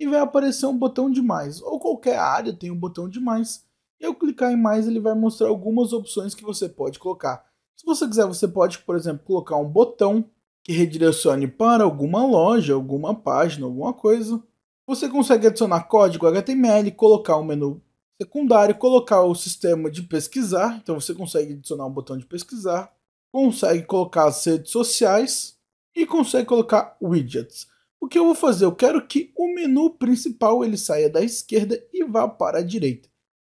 e vai aparecer um botão de mais, ou qualquer área tem um botão de mais. Eu clicar em mais, ele vai mostrar algumas opções que você pode colocar. Se você quiser, você pode, por exemplo, colocar um botão que redirecione para alguma loja, alguma página, alguma coisa. Você consegue adicionar código HTML, colocar um menu secundário, colocar o sistema de pesquisar. Então você consegue adicionar um botão de pesquisar, consegue colocar as redes sociais e consegue colocar widgets. O que eu vou fazer? Eu quero que o menu principal ele saia da esquerda e vá para a direita.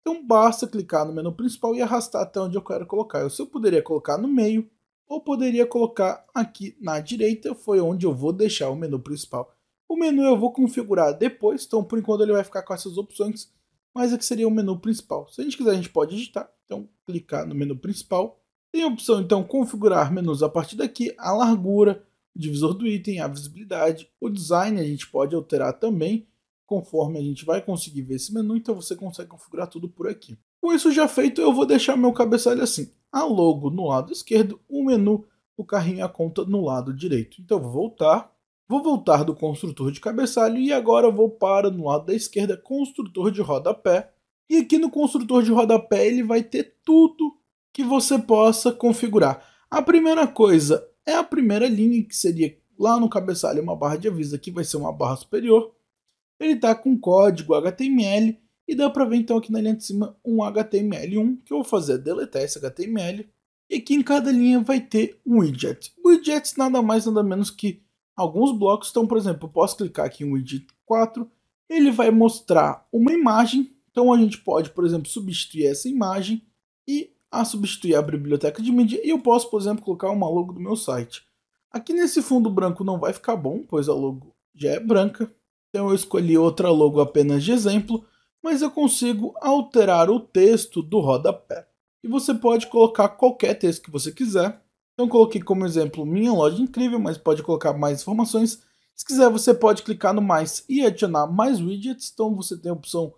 Então basta clicar no menu principal e arrastar até onde eu quero colocar. Eu, se eu poderia colocar no meio ou poderia colocar aqui na direita, foi onde eu vou deixar o menu principal. O menu eu vou configurar depois, então por enquanto ele vai ficar com essas opções mas aqui seria o menu principal. Se a gente quiser, a gente pode editar, então clicar no menu principal. Tem a opção, então, configurar menus a partir daqui, a largura, o divisor do item, a visibilidade, o design a gente pode alterar também, conforme a gente vai conseguir ver esse menu, então você consegue configurar tudo por aqui. Com isso já feito, eu vou deixar meu cabeçalho assim, a logo no lado esquerdo, o menu, o carrinho e a conta no lado direito. Então vou voltar, Vou voltar do construtor de cabeçalho e agora vou para no lado da esquerda construtor de rodapé. E aqui no construtor de rodapé ele vai ter tudo que você possa configurar. A primeira coisa é a primeira linha que seria lá no cabeçalho uma barra de aviso, aqui vai ser uma barra superior. Ele está com código HTML e dá para ver então aqui na linha de cima um HTML1 que eu vou fazer é deletar esse HTML e aqui em cada linha vai ter um widget. Widgets nada mais nada menos que Alguns blocos, então, por exemplo, eu posso clicar aqui em Widget 4, ele vai mostrar uma imagem, então a gente pode, por exemplo, substituir essa imagem e a substituir a biblioteca de mídia, e eu posso, por exemplo, colocar uma logo do meu site. Aqui nesse fundo branco não vai ficar bom, pois a logo já é branca, então eu escolhi outra logo apenas de exemplo, mas eu consigo alterar o texto do rodapé. E você pode colocar qualquer texto que você quiser, então coloquei como exemplo minha loja incrível, mas pode colocar mais informações. Se quiser, você pode clicar no mais e adicionar mais widgets. Então você tem a opção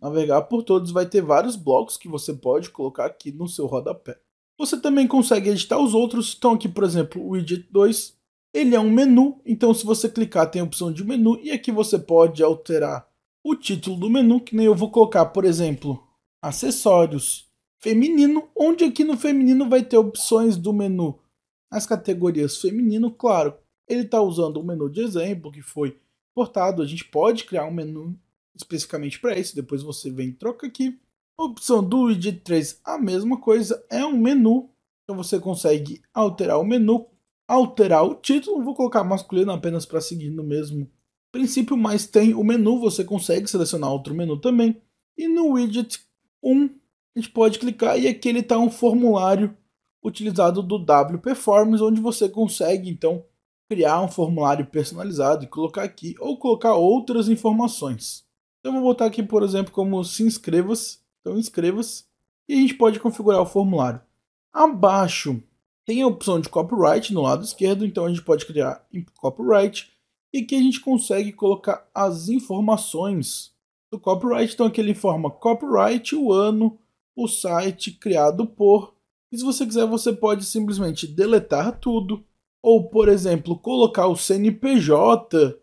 navegar por todos, vai ter vários blocos que você pode colocar aqui no seu rodapé. Você também consegue editar os outros. Então aqui, por exemplo, o widget 2, ele é um menu. Então se você clicar, tem a opção de menu e aqui você pode alterar o título do menu, que nem eu vou colocar, por exemplo, acessórios feminino, onde aqui é no feminino vai ter opções do menu. As categorias feminino, claro, ele está usando o menu de exemplo que foi importado. A gente pode criar um menu especificamente para isso, depois você vem e troca aqui. A opção do widget 3, a mesma coisa, é um menu. Então você consegue alterar o menu, alterar o título, vou colocar masculino apenas para seguir no mesmo princípio, mas tem o menu, você consegue selecionar outro menu também. E no widget 1, a gente pode clicar e aqui ele está um formulário utilizado do W Performance, onde você consegue então criar um formulário personalizado e colocar aqui ou colocar outras informações. Então vou botar aqui, por exemplo, como se inscreva-se. Então inscreva-se e a gente pode configurar o formulário. Abaixo tem a opção de copyright no lado esquerdo, então a gente pode criar copyright e aqui a gente consegue colocar as informações do copyright. Então aqui ele informa copyright, o ano, o site criado por. E se você quiser, você pode simplesmente deletar tudo, ou, por exemplo, colocar o CNPJ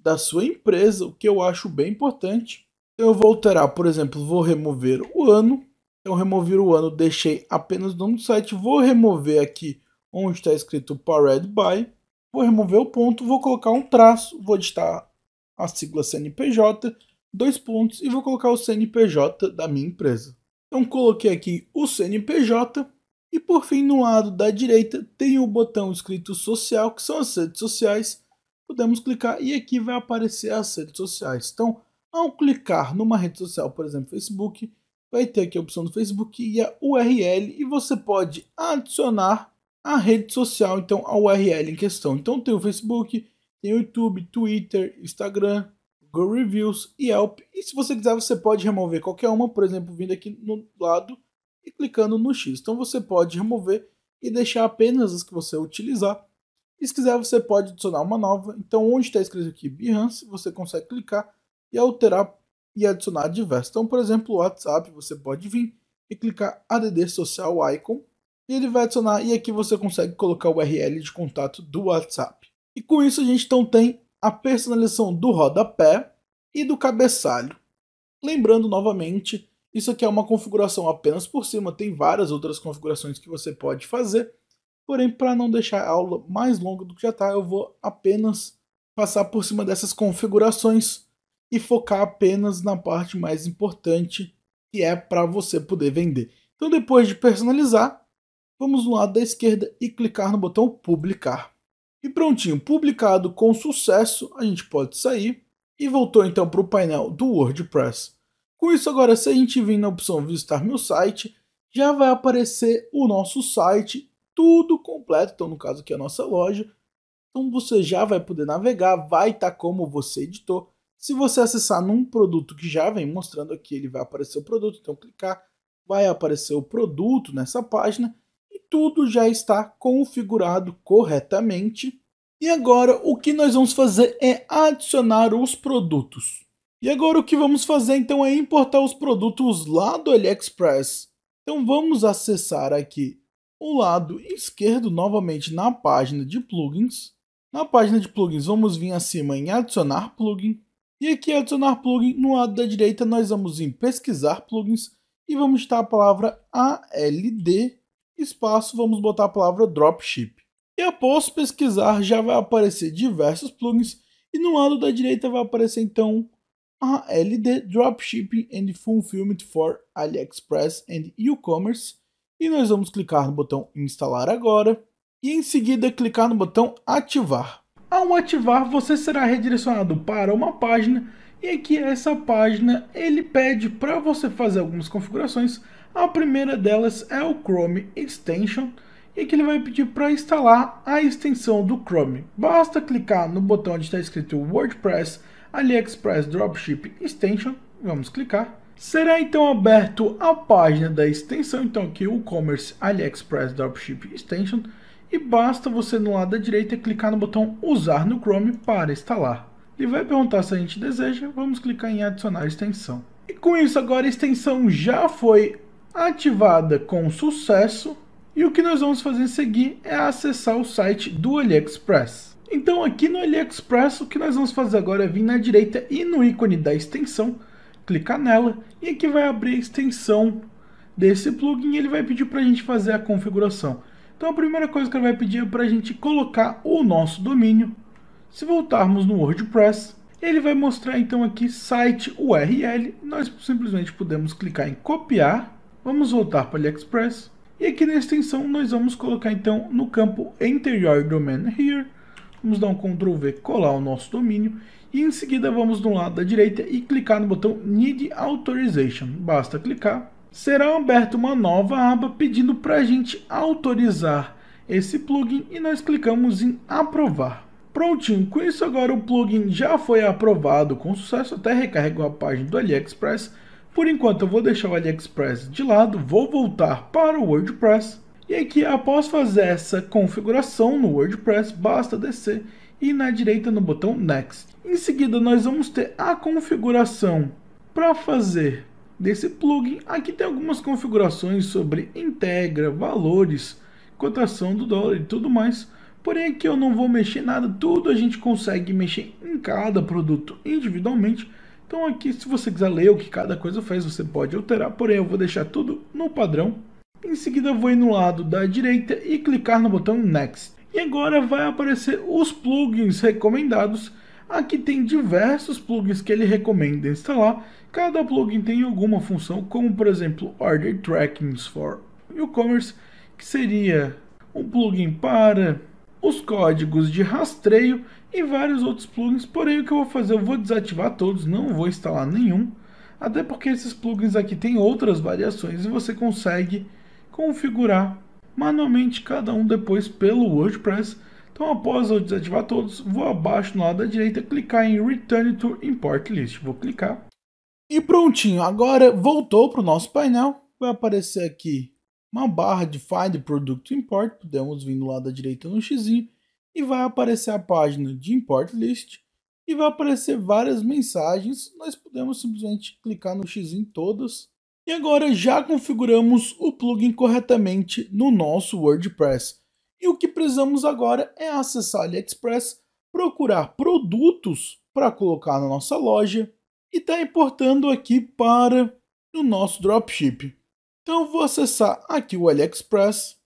da sua empresa, o que eu acho bem importante. Eu vou alterar, por exemplo, vou remover o ano. Eu remover o ano, deixei apenas o nome do site. Vou remover aqui onde está escrito Powered by. Vou remover o ponto, vou colocar um traço, vou digitar a sigla CNPJ, dois pontos e vou colocar o CNPJ da minha empresa. Então coloquei aqui o CNPJ e por fim no lado da direita tem o botão escrito social, que são as redes sociais. Podemos clicar e aqui vai aparecer as redes sociais. Então, ao clicar numa rede social, por exemplo, Facebook, vai ter aqui a opção do Facebook e a URL e você pode adicionar a rede social, então a URL em questão. Então tem o Facebook, tem o YouTube, Twitter, Instagram, Google Reviews e Yelp. E se você quiser, você pode remover qualquer uma, por exemplo, vindo aqui no lado e clicando no X. Então você pode remover e deixar apenas as que você utilizar. E se quiser, você pode adicionar uma nova. Então, onde está escrito aqui Behance, você consegue clicar e alterar e adicionar diversos. Então, por exemplo, o WhatsApp, você pode vir e clicar ADD Social Icon e ele vai adicionar. E aqui você consegue colocar o URL de contato do WhatsApp. E com isso, a gente então tem a personalização do rodapé e do cabeçalho. Lembrando novamente, isso aqui é uma configuração apenas por cima, tem várias outras configurações que você pode fazer, porém para não deixar a aula mais longa do que já está, eu vou apenas passar por cima dessas configurações e focar apenas na parte mais importante, que é para você poder vender. Então depois de personalizar, vamos no lado da esquerda e clicar no botão publicar. E prontinho, publicado com sucesso, a gente pode sair. E voltou então para o painel do WordPress. Com isso agora, se a gente vir na opção visitar meu site, já vai aparecer o nosso site, tudo completo, então no caso aqui é a nossa loja. Então você já vai poder navegar, vai estar tá como você editou. Se você acessar num produto que já vem mostrando aqui, ele vai aparecer o produto, então clicar, vai aparecer o produto nessa página tudo já está configurado corretamente. E agora o que nós vamos fazer é adicionar os produtos. E agora o que vamos fazer então é importar os produtos lá do AliExpress. Então vamos acessar aqui o lado esquerdo novamente na página de plugins. Na página de plugins vamos vir acima em adicionar plugin. E aqui adicionar plugin, no lado da direita nós vamos em pesquisar plugins e vamos estar a palavra ALD espaço, vamos botar a palavra dropship. E após pesquisar, já vai aparecer diversos plugins e no lado da direita vai aparecer então a LD Dropshipping and Fulfillment for AliExpress and E-commerce. E nós vamos clicar no botão instalar agora e em seguida clicar no botão ativar. Ao ativar, você será redirecionado para uma página e aqui essa página ele pede para você fazer algumas configurações a primeira delas é o Chrome Extension, e que ele vai pedir para instalar a extensão do Chrome. Basta clicar no botão onde está escrito WordPress AliExpress Dropship Extension, vamos clicar. Será então aberto a página da extensão, então aqui o Commerce AliExpress Dropship Extension, e basta você no lado da direita clicar no botão usar no Chrome para instalar. Ele vai perguntar se a gente deseja, vamos clicar em adicionar extensão. E com isso agora a extensão já foi ativada com sucesso. E o que nós vamos fazer em seguir é acessar o site do AliExpress. Então aqui no AliExpress o que nós vamos fazer agora é vir na direita e no ícone da extensão, clicar nela e aqui vai abrir a extensão desse plugin e ele vai pedir para a gente fazer a configuração. Então a primeira coisa que ele vai pedir é para a gente colocar o nosso domínio. Se voltarmos no WordPress, ele vai mostrar então aqui site URL, nós simplesmente podemos clicar em copiar Vamos voltar para o AliExpress. E aqui na extensão nós vamos colocar então no campo interior Domain Here. Vamos dar um Ctrl V, colar o nosso domínio. E em seguida vamos do lado da direita e clicar no botão Need Authorization. Basta clicar. Será aberta uma nova aba pedindo para a gente autorizar esse plugin e nós clicamos em aprovar. Prontinho, com isso agora o plugin já foi aprovado com sucesso, até recarregou a página do AliExpress por enquanto eu vou deixar o AliExpress de lado, vou voltar para o WordPress e aqui após fazer essa configuração no WordPress basta descer e na direita no botão Next. Em seguida nós vamos ter a configuração para fazer desse plugin. Aqui tem algumas configurações sobre integra, valores, cotação do dólar e tudo mais. Porém aqui eu não vou mexer nada, tudo a gente consegue mexer em cada produto individualmente então aqui, se você quiser ler o que cada coisa faz, você pode alterar, porém eu vou deixar tudo no padrão. Em seguida vou ir no lado da direita e clicar no botão Next. E agora vai aparecer os plugins recomendados. Aqui tem diversos plugins que ele recomenda instalar. Cada plugin tem alguma função, como por exemplo Order Trackings for WooCommerce, que seria um plugin para os códigos de rastreio e vários outros plugins. Porém, o que eu vou fazer? Eu vou desativar todos, não vou instalar nenhum. Até porque esses plugins aqui têm outras variações e você consegue configurar manualmente cada um depois pelo WordPress. Então, após eu desativar todos, vou abaixo no lado da direita, clicar em Return to Import List. Vou clicar. E prontinho, agora voltou para o nosso painel. Vai aparecer aqui uma barra de Find Product Import, podemos vir do lado da direita no X, e vai aparecer a página de Import List, e vai aparecer várias mensagens, nós podemos simplesmente clicar no x em todas. E agora já configuramos o plugin corretamente no nosso WordPress. E o que precisamos agora é acessar AliExpress, procurar produtos para colocar na nossa loja e está importando aqui para o nosso dropship. Então vou acessar aqui o AliExpress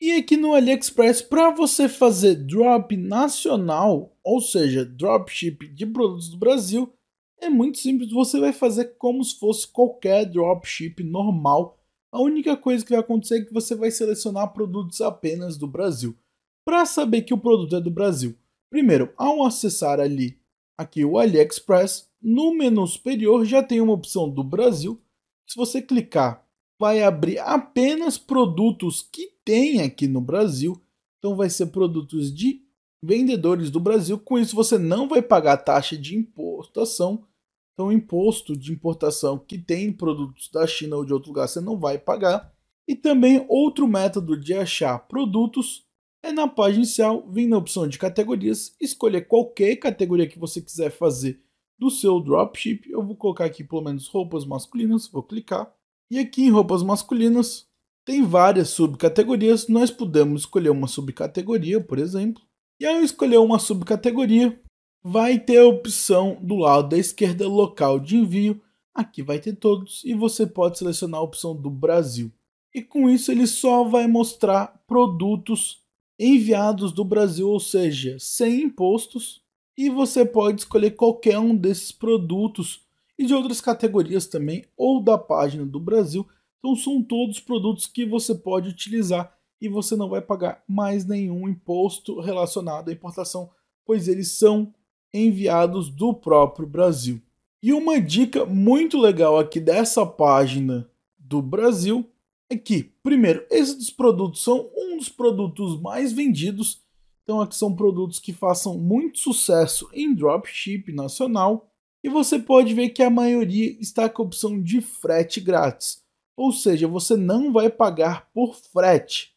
e aqui no AliExpress para você fazer drop nacional, ou seja, dropship de produtos do Brasil, é muito simples, você vai fazer como se fosse qualquer dropship normal. A única coisa que vai acontecer é que você vai selecionar produtos apenas do Brasil. Para saber que o produto é do Brasil, primeiro, ao acessar ali aqui o AliExpress, no menu superior já tem uma opção do Brasil. Se você clicar vai abrir apenas produtos que tem aqui no Brasil. Então vai ser produtos de vendedores do Brasil. Com isso você não vai pagar taxa de importação. Então imposto de importação que tem produtos da China ou de outro lugar você não vai pagar. E também outro método de achar produtos é na página inicial, vir na opção de categorias, escolher qualquer categoria que você quiser fazer do seu dropship. Eu vou colocar aqui pelo menos roupas masculinas, vou clicar. E aqui em roupas masculinas, tem várias subcategorias, nós podemos escolher uma subcategoria, por exemplo. E ao escolher uma subcategoria, vai ter a opção do lado da esquerda local de envio. Aqui vai ter todos e você pode selecionar a opção do Brasil. E com isso ele só vai mostrar produtos enviados do Brasil, ou seja, sem impostos. E você pode escolher qualquer um desses produtos e de outras categorias também, ou da página do Brasil. Então são todos produtos que você pode utilizar e você não vai pagar mais nenhum imposto relacionado à importação, pois eles são enviados do próprio Brasil. E uma dica muito legal aqui dessa página do Brasil é que, primeiro, esses produtos são um dos produtos mais vendidos, então aqui são produtos que façam muito sucesso em dropship nacional. E você pode ver que a maioria está com a opção de frete grátis, ou seja, você não vai pagar por frete,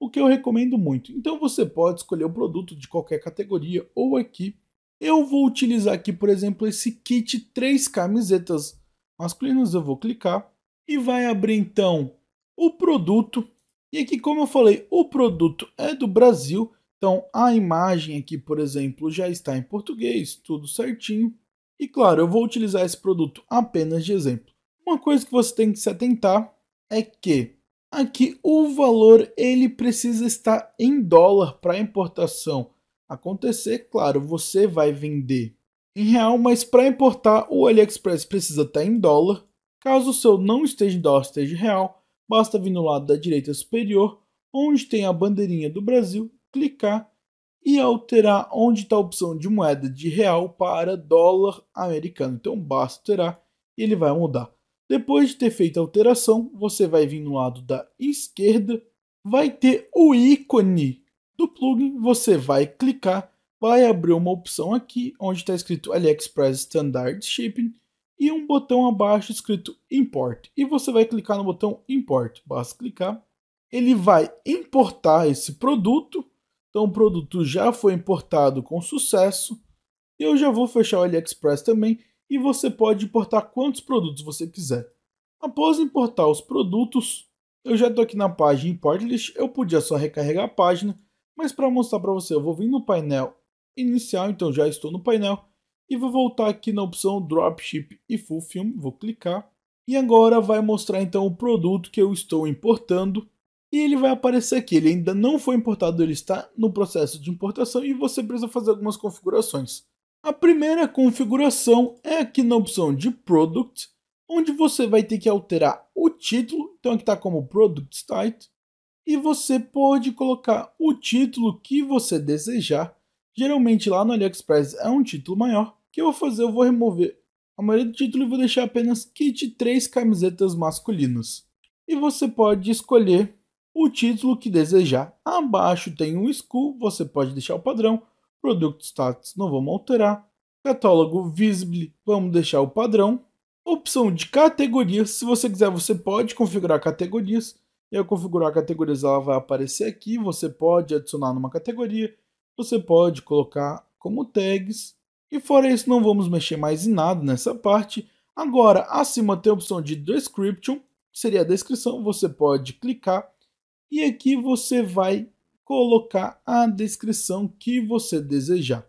o que eu recomendo muito. Então você pode escolher o um produto de qualquer categoria ou aqui. Eu vou utilizar aqui, por exemplo, esse kit três camisetas masculinas. Eu vou clicar e vai abrir então o produto. E aqui, como eu falei, o produto é do Brasil. Então, a imagem aqui, por exemplo, já está em português, tudo certinho. E claro, eu vou utilizar esse produto apenas de exemplo. Uma coisa que você tem que se atentar é que aqui o valor ele precisa estar em dólar para a importação acontecer. Claro, você vai vender em real, mas para importar o AliExpress precisa estar em dólar. Caso o seu não esteja em dólar, esteja em real, basta vir no lado da direita superior, onde tem a bandeirinha do Brasil, clicar e alterar onde está a opção de moeda de real para dólar americano. Então basta alterar e ele vai mudar. Depois de ter feito a alteração, você vai vir no lado da esquerda, vai ter o ícone do plugin, você vai clicar, vai abrir uma opção aqui onde está escrito AliExpress Standard Shipping e um botão abaixo escrito Import. E você vai clicar no botão Import. Basta clicar. Ele vai importar esse produto então o produto já foi importado com sucesso. Eu já vou fechar o AliExpress também e você pode importar quantos produtos você quiser. Após importar os produtos, eu já estou aqui na página Import List, eu podia só recarregar a página, mas para mostrar para você, eu vou vir no painel inicial, então já estou no painel, e vou voltar aqui na opção Dropship e Full Film, vou clicar, e agora vai mostrar então o produto que eu estou importando, e ele vai aparecer aqui. Ele ainda não foi importado, ele está no processo de importação e você precisa fazer algumas configurações. A primeira configuração é aqui na opção de Product, onde você vai ter que alterar o título, então aqui está como Product Title, e você pode colocar o título que você desejar. Geralmente lá no AliExpress é um título maior. O que eu vou fazer? Eu vou remover a maioria do título e vou deixar apenas kit 3 camisetas masculinas. E você pode escolher o título que desejar. Abaixo tem um school, você pode deixar o padrão. Product status não vamos alterar. Catálogo visible, vamos deixar o padrão. Opção de categorias, se você quiser você pode configurar categorias. E ao configurar categorias ela vai aparecer aqui, você pode adicionar numa categoria, você pode colocar como tags. E fora isso não vamos mexer mais em nada nessa parte. Agora acima tem a opção de description, que seria a descrição, você pode clicar e aqui você vai colocar a descrição que você desejar.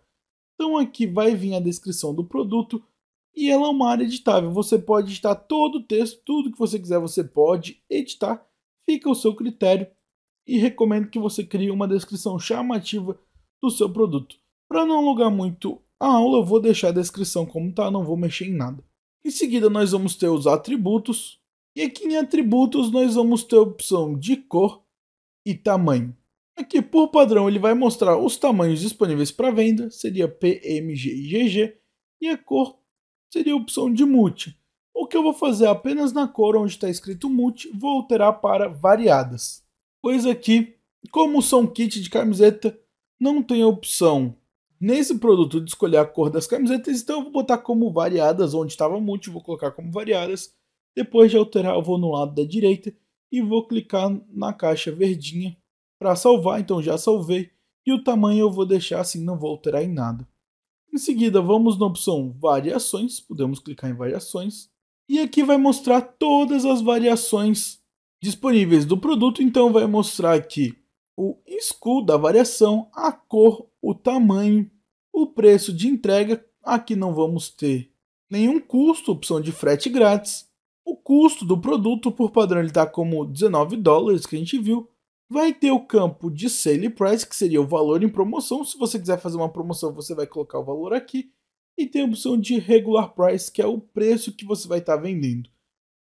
Então aqui vai vir a descrição do produto e ela é uma área editável. Você pode editar todo o texto, tudo que você quiser você pode editar. Fica ao seu critério e recomendo que você crie uma descrição chamativa do seu produto. Para não alongar muito a aula, eu vou deixar a descrição como está, não vou mexer em nada. Em seguida, nós vamos ter os atributos. E aqui em atributos, nós vamos ter a opção de cor, e tamanho. Aqui, por padrão, ele vai mostrar os tamanhos disponíveis para venda, seria PMG e GG, e a cor seria a opção de multi. O que eu vou fazer apenas na cor onde está escrito multi, vou alterar para variadas. Pois aqui, como são kit de camiseta, não tem opção nesse produto de escolher a cor das camisetas, então eu vou botar como variadas, onde estava multi, vou colocar como variadas. Depois de alterar, eu vou no lado da direita e vou clicar na caixa verdinha para salvar, então já salvei, e o tamanho eu vou deixar assim, não vou alterar em nada. Em seguida, vamos na opção variações, podemos clicar em variações, e aqui vai mostrar todas as variações disponíveis do produto, então vai mostrar aqui o school da variação, a cor, o tamanho, o preço de entrega, aqui não vamos ter nenhum custo, opção de frete grátis, o custo do produto, por padrão, está como 19 dólares, que a gente viu. Vai ter o campo de sale price, que seria o valor em promoção. Se você quiser fazer uma promoção, você vai colocar o valor aqui. E tem a opção de regular price, que é o preço que você vai estar tá vendendo.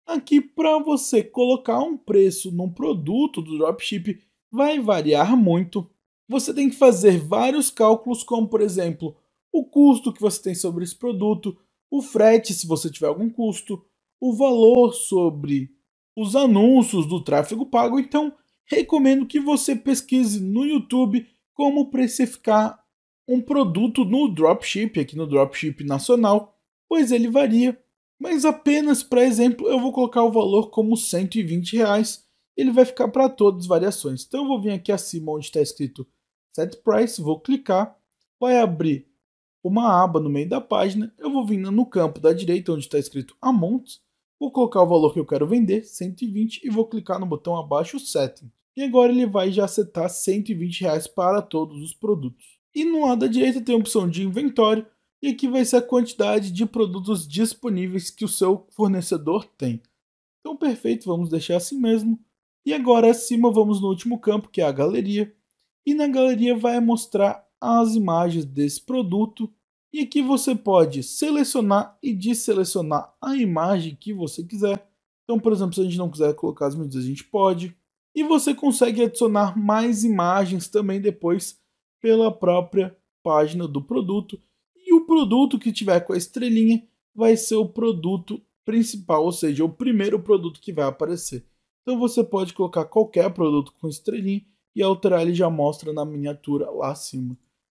Aqui, para você colocar um preço num produto do dropship, vai variar muito. Você tem que fazer vários cálculos, como por exemplo, o custo que você tem sobre esse produto, o frete, se você tiver algum custo, o valor sobre os anúncios do tráfego pago, então recomendo que você pesquise no YouTube como precificar um produto no dropship, aqui no dropship nacional, pois ele varia. Mas apenas para exemplo, eu vou colocar o valor como 120 reais, ele vai ficar para todas as variações. Então eu vou vir aqui acima onde está escrito Set Price, vou clicar, vai abrir uma aba no meio da página, eu vou vir no campo da direita onde está escrito Amounts, Vou colocar o valor que eu quero vender, 120, e vou clicar no botão abaixo Setting. E agora ele vai já setar 120 reais para todos os produtos. E no lado da direita tem a opção de inventório, e aqui vai ser a quantidade de produtos disponíveis que o seu fornecedor tem. Então perfeito, vamos deixar assim mesmo. E agora acima vamos no último campo, que é a galeria. E na galeria vai mostrar as imagens desse produto e aqui você pode selecionar e desselecionar a imagem que você quiser. Então, por exemplo, se a gente não quiser colocar as medidas, a gente pode. E você consegue adicionar mais imagens também depois pela própria página do produto. E o produto que tiver com a estrelinha vai ser o produto principal, ou seja, o primeiro produto que vai aparecer. Então você pode colocar qualquer produto com estrelinha e alterar ele já mostra na miniatura lá acima.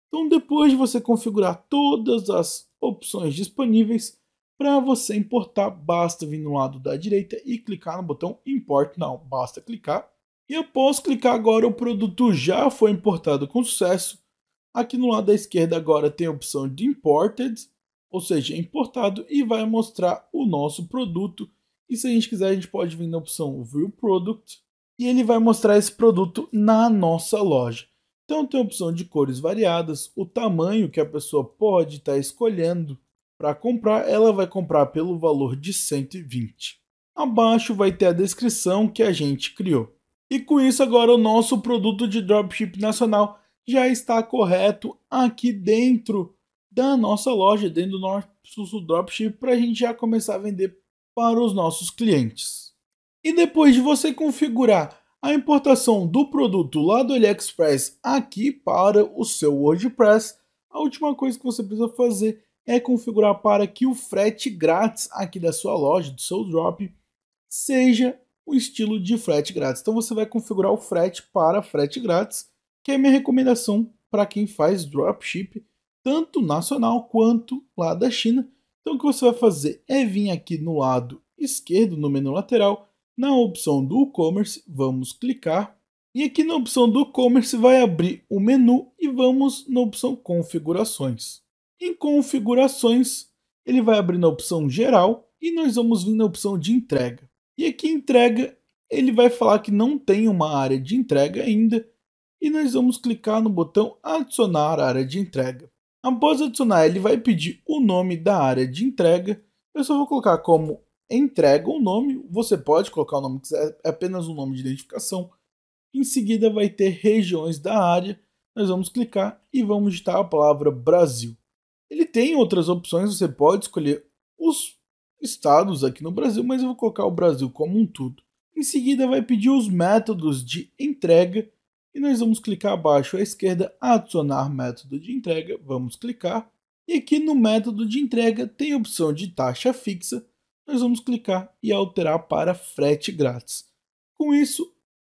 Então, depois de você configurar todas as opções disponíveis, para você importar, basta vir no lado da direita e clicar no botão Import Now. Basta clicar. E após clicar agora, o produto já foi importado com sucesso. Aqui no lado da esquerda agora tem a opção de Imported, ou seja, importado, e vai mostrar o nosso produto. E se a gente quiser, a gente pode vir na opção View Product, e ele vai mostrar esse produto na nossa loja. Então tem a opção de cores variadas, o tamanho que a pessoa pode estar tá escolhendo para comprar, ela vai comprar pelo valor de 120. Abaixo vai ter a descrição que a gente criou. E com isso agora o nosso produto de dropship nacional já está correto aqui dentro da nossa loja, dentro do nosso dropship, para a gente já começar a vender para os nossos clientes. E depois de você configurar a importação do produto lá do AliExpress aqui para o seu WordPress, a última coisa que você precisa fazer é configurar para que o frete grátis aqui da sua loja, do seu drop, seja o estilo de frete grátis. Então você vai configurar o frete para frete grátis, que é minha recomendação para quem faz dropship, tanto nacional quanto lá da China. Então o que você vai fazer é vir aqui no lado esquerdo, no menu lateral, na opção do e-commerce, vamos clicar. E aqui na opção do e-commerce vai abrir o menu e vamos na opção configurações. Em configurações, ele vai abrir na opção geral e nós vamos vir na opção de entrega. E aqui entrega, ele vai falar que não tem uma área de entrega ainda e nós vamos clicar no botão adicionar área de entrega. Após adicionar, ele vai pedir o nome da área de entrega. Eu só vou colocar como entrega o nome, você pode colocar o nome que quiser, é apenas um nome de identificação. Em seguida vai ter regiões da área, nós vamos clicar e vamos digitar a palavra Brasil. Ele tem outras opções, você pode escolher os estados aqui no Brasil, mas eu vou colocar o Brasil como um todo. Em seguida vai pedir os métodos de entrega e nós vamos clicar abaixo à esquerda, adicionar método de entrega, vamos clicar. E aqui no método de entrega tem a opção de taxa fixa, nós vamos clicar e alterar para frete grátis. Com isso,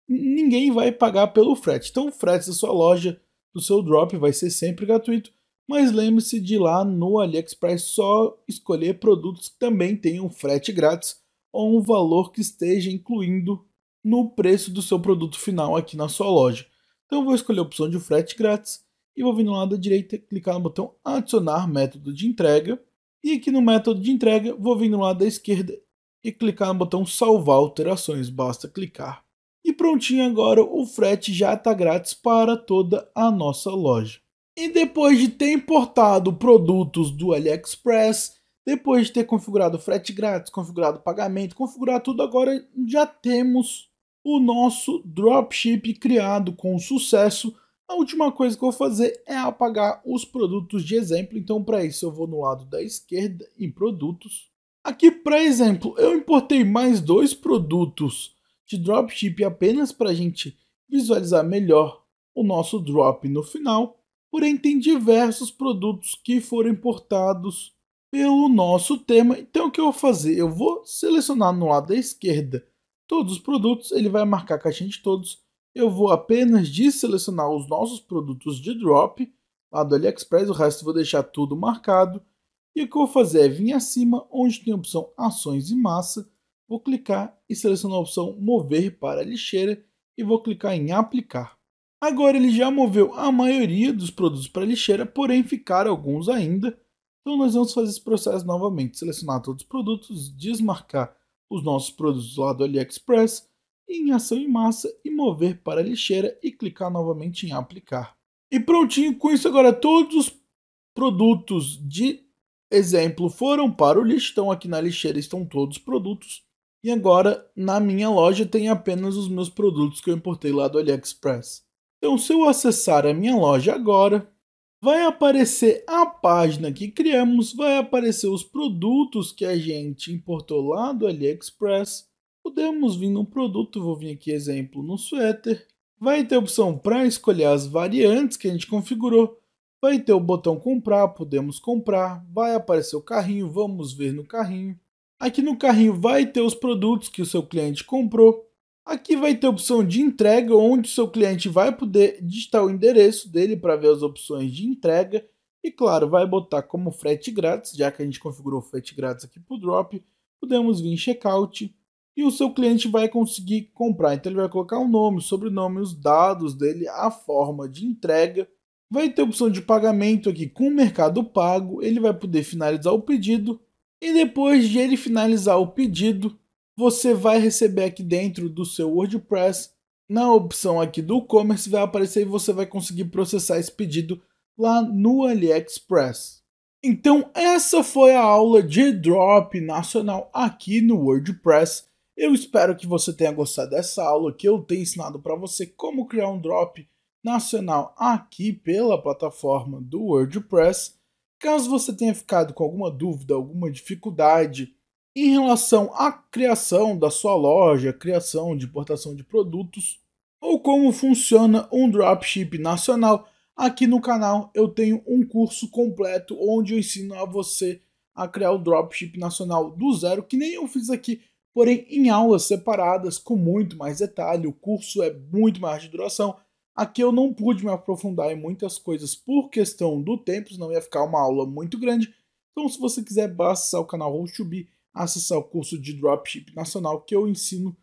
ninguém vai pagar pelo frete. Então, o frete da sua loja, do seu drop, vai ser sempre gratuito. Mas lembre-se de ir lá no AliExpress só escolher produtos que também tenham frete grátis ou um valor que esteja incluindo no preço do seu produto final aqui na sua loja. Então, vou escolher a opção de frete grátis e vou vir no lado da direita, clicar no botão adicionar método de entrega e aqui no método de entrega, vou vir no lado da esquerda e clicar no botão salvar alterações, basta clicar. E prontinho agora, o frete já está grátis para toda a nossa loja. E depois de ter importado produtos do AliExpress, depois de ter configurado frete grátis, configurado pagamento, configurar tudo, agora já temos o nosso dropship criado com sucesso a última coisa que eu vou fazer é apagar os produtos de exemplo. Então, para isso, eu vou no lado da esquerda em produtos. Aqui, para exemplo, eu importei mais dois produtos de dropship apenas para a gente visualizar melhor o nosso drop no final. Porém, tem diversos produtos que foram importados pelo nosso tema. Então, o que eu vou fazer? Eu vou selecionar no lado da esquerda todos os produtos, ele vai marcar a caixinha de todos eu vou apenas desselecionar os nossos produtos de drop lá do AliExpress, o resto eu vou deixar tudo marcado. E o que eu vou fazer é vir acima, onde tem a opção ações em massa, vou clicar e selecionar a opção mover para a lixeira e vou clicar em aplicar. Agora ele já moveu a maioria dos produtos para a lixeira, porém ficaram alguns ainda. Então nós vamos fazer esse processo novamente, selecionar todos os produtos, desmarcar os nossos produtos lá do AliExpress, em ação em massa e mover para a lixeira e clicar novamente em aplicar. E prontinho, com isso agora todos os produtos de exemplo foram para o lixo, estão aqui na lixeira, estão todos os produtos. E agora na minha loja tem apenas os meus produtos que eu importei lá do AliExpress. Então se eu acessar a minha loja agora, vai aparecer a página que criamos, vai aparecer os produtos que a gente importou lá do AliExpress Podemos vir num produto, vou vir aqui exemplo no suéter. Vai ter a opção para escolher as variantes que a gente configurou. Vai ter o botão comprar, podemos comprar. Vai aparecer o carrinho, vamos ver no carrinho. Aqui no carrinho vai ter os produtos que o seu cliente comprou. Aqui vai ter a opção de entrega, onde o seu cliente vai poder digitar o endereço dele para ver as opções de entrega. E claro, vai botar como frete grátis, já que a gente configurou frete grátis aqui para o drop. Podemos vir em checkout e o seu cliente vai conseguir comprar. Então ele vai colocar o um nome, o sobrenome, os dados dele, a forma de entrega. Vai ter opção de pagamento aqui com o Mercado Pago, ele vai poder finalizar o pedido e depois de ele finalizar o pedido, você vai receber aqui dentro do seu WordPress, na opção aqui do e-commerce vai aparecer e você vai conseguir processar esse pedido lá no AliExpress. Então essa foi a aula de drop nacional aqui no WordPress. Eu espero que você tenha gostado dessa aula que eu tenho ensinado para você como criar um drop nacional aqui pela plataforma do WordPress. Caso você tenha ficado com alguma dúvida, alguma dificuldade em relação à criação da sua loja, criação de importação de produtos, ou como funciona um dropship nacional, aqui no canal eu tenho um curso completo onde eu ensino a você a criar o dropship nacional do zero, que nem eu fiz aqui, porém em aulas separadas, com muito mais detalhe, o curso é muito mais de duração. Aqui eu não pude me aprofundar em muitas coisas por questão do tempo, senão ia ficar uma aula muito grande. Então, se você quiser, basta acessar o canal roll acessar o curso de Dropship Nacional, que eu ensino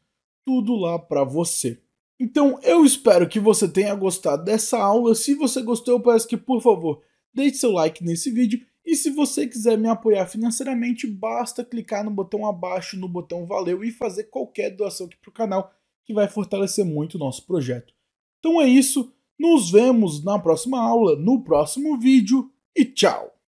tudo lá para você. Então, eu espero que você tenha gostado dessa aula. Se você gostou, eu peço que, por favor, deixe seu like nesse vídeo e se você quiser me apoiar financeiramente, basta clicar no botão abaixo, no botão valeu e fazer qualquer doação aqui para o canal, que vai fortalecer muito o nosso projeto. Então é isso, nos vemos na próxima aula, no próximo vídeo e tchau!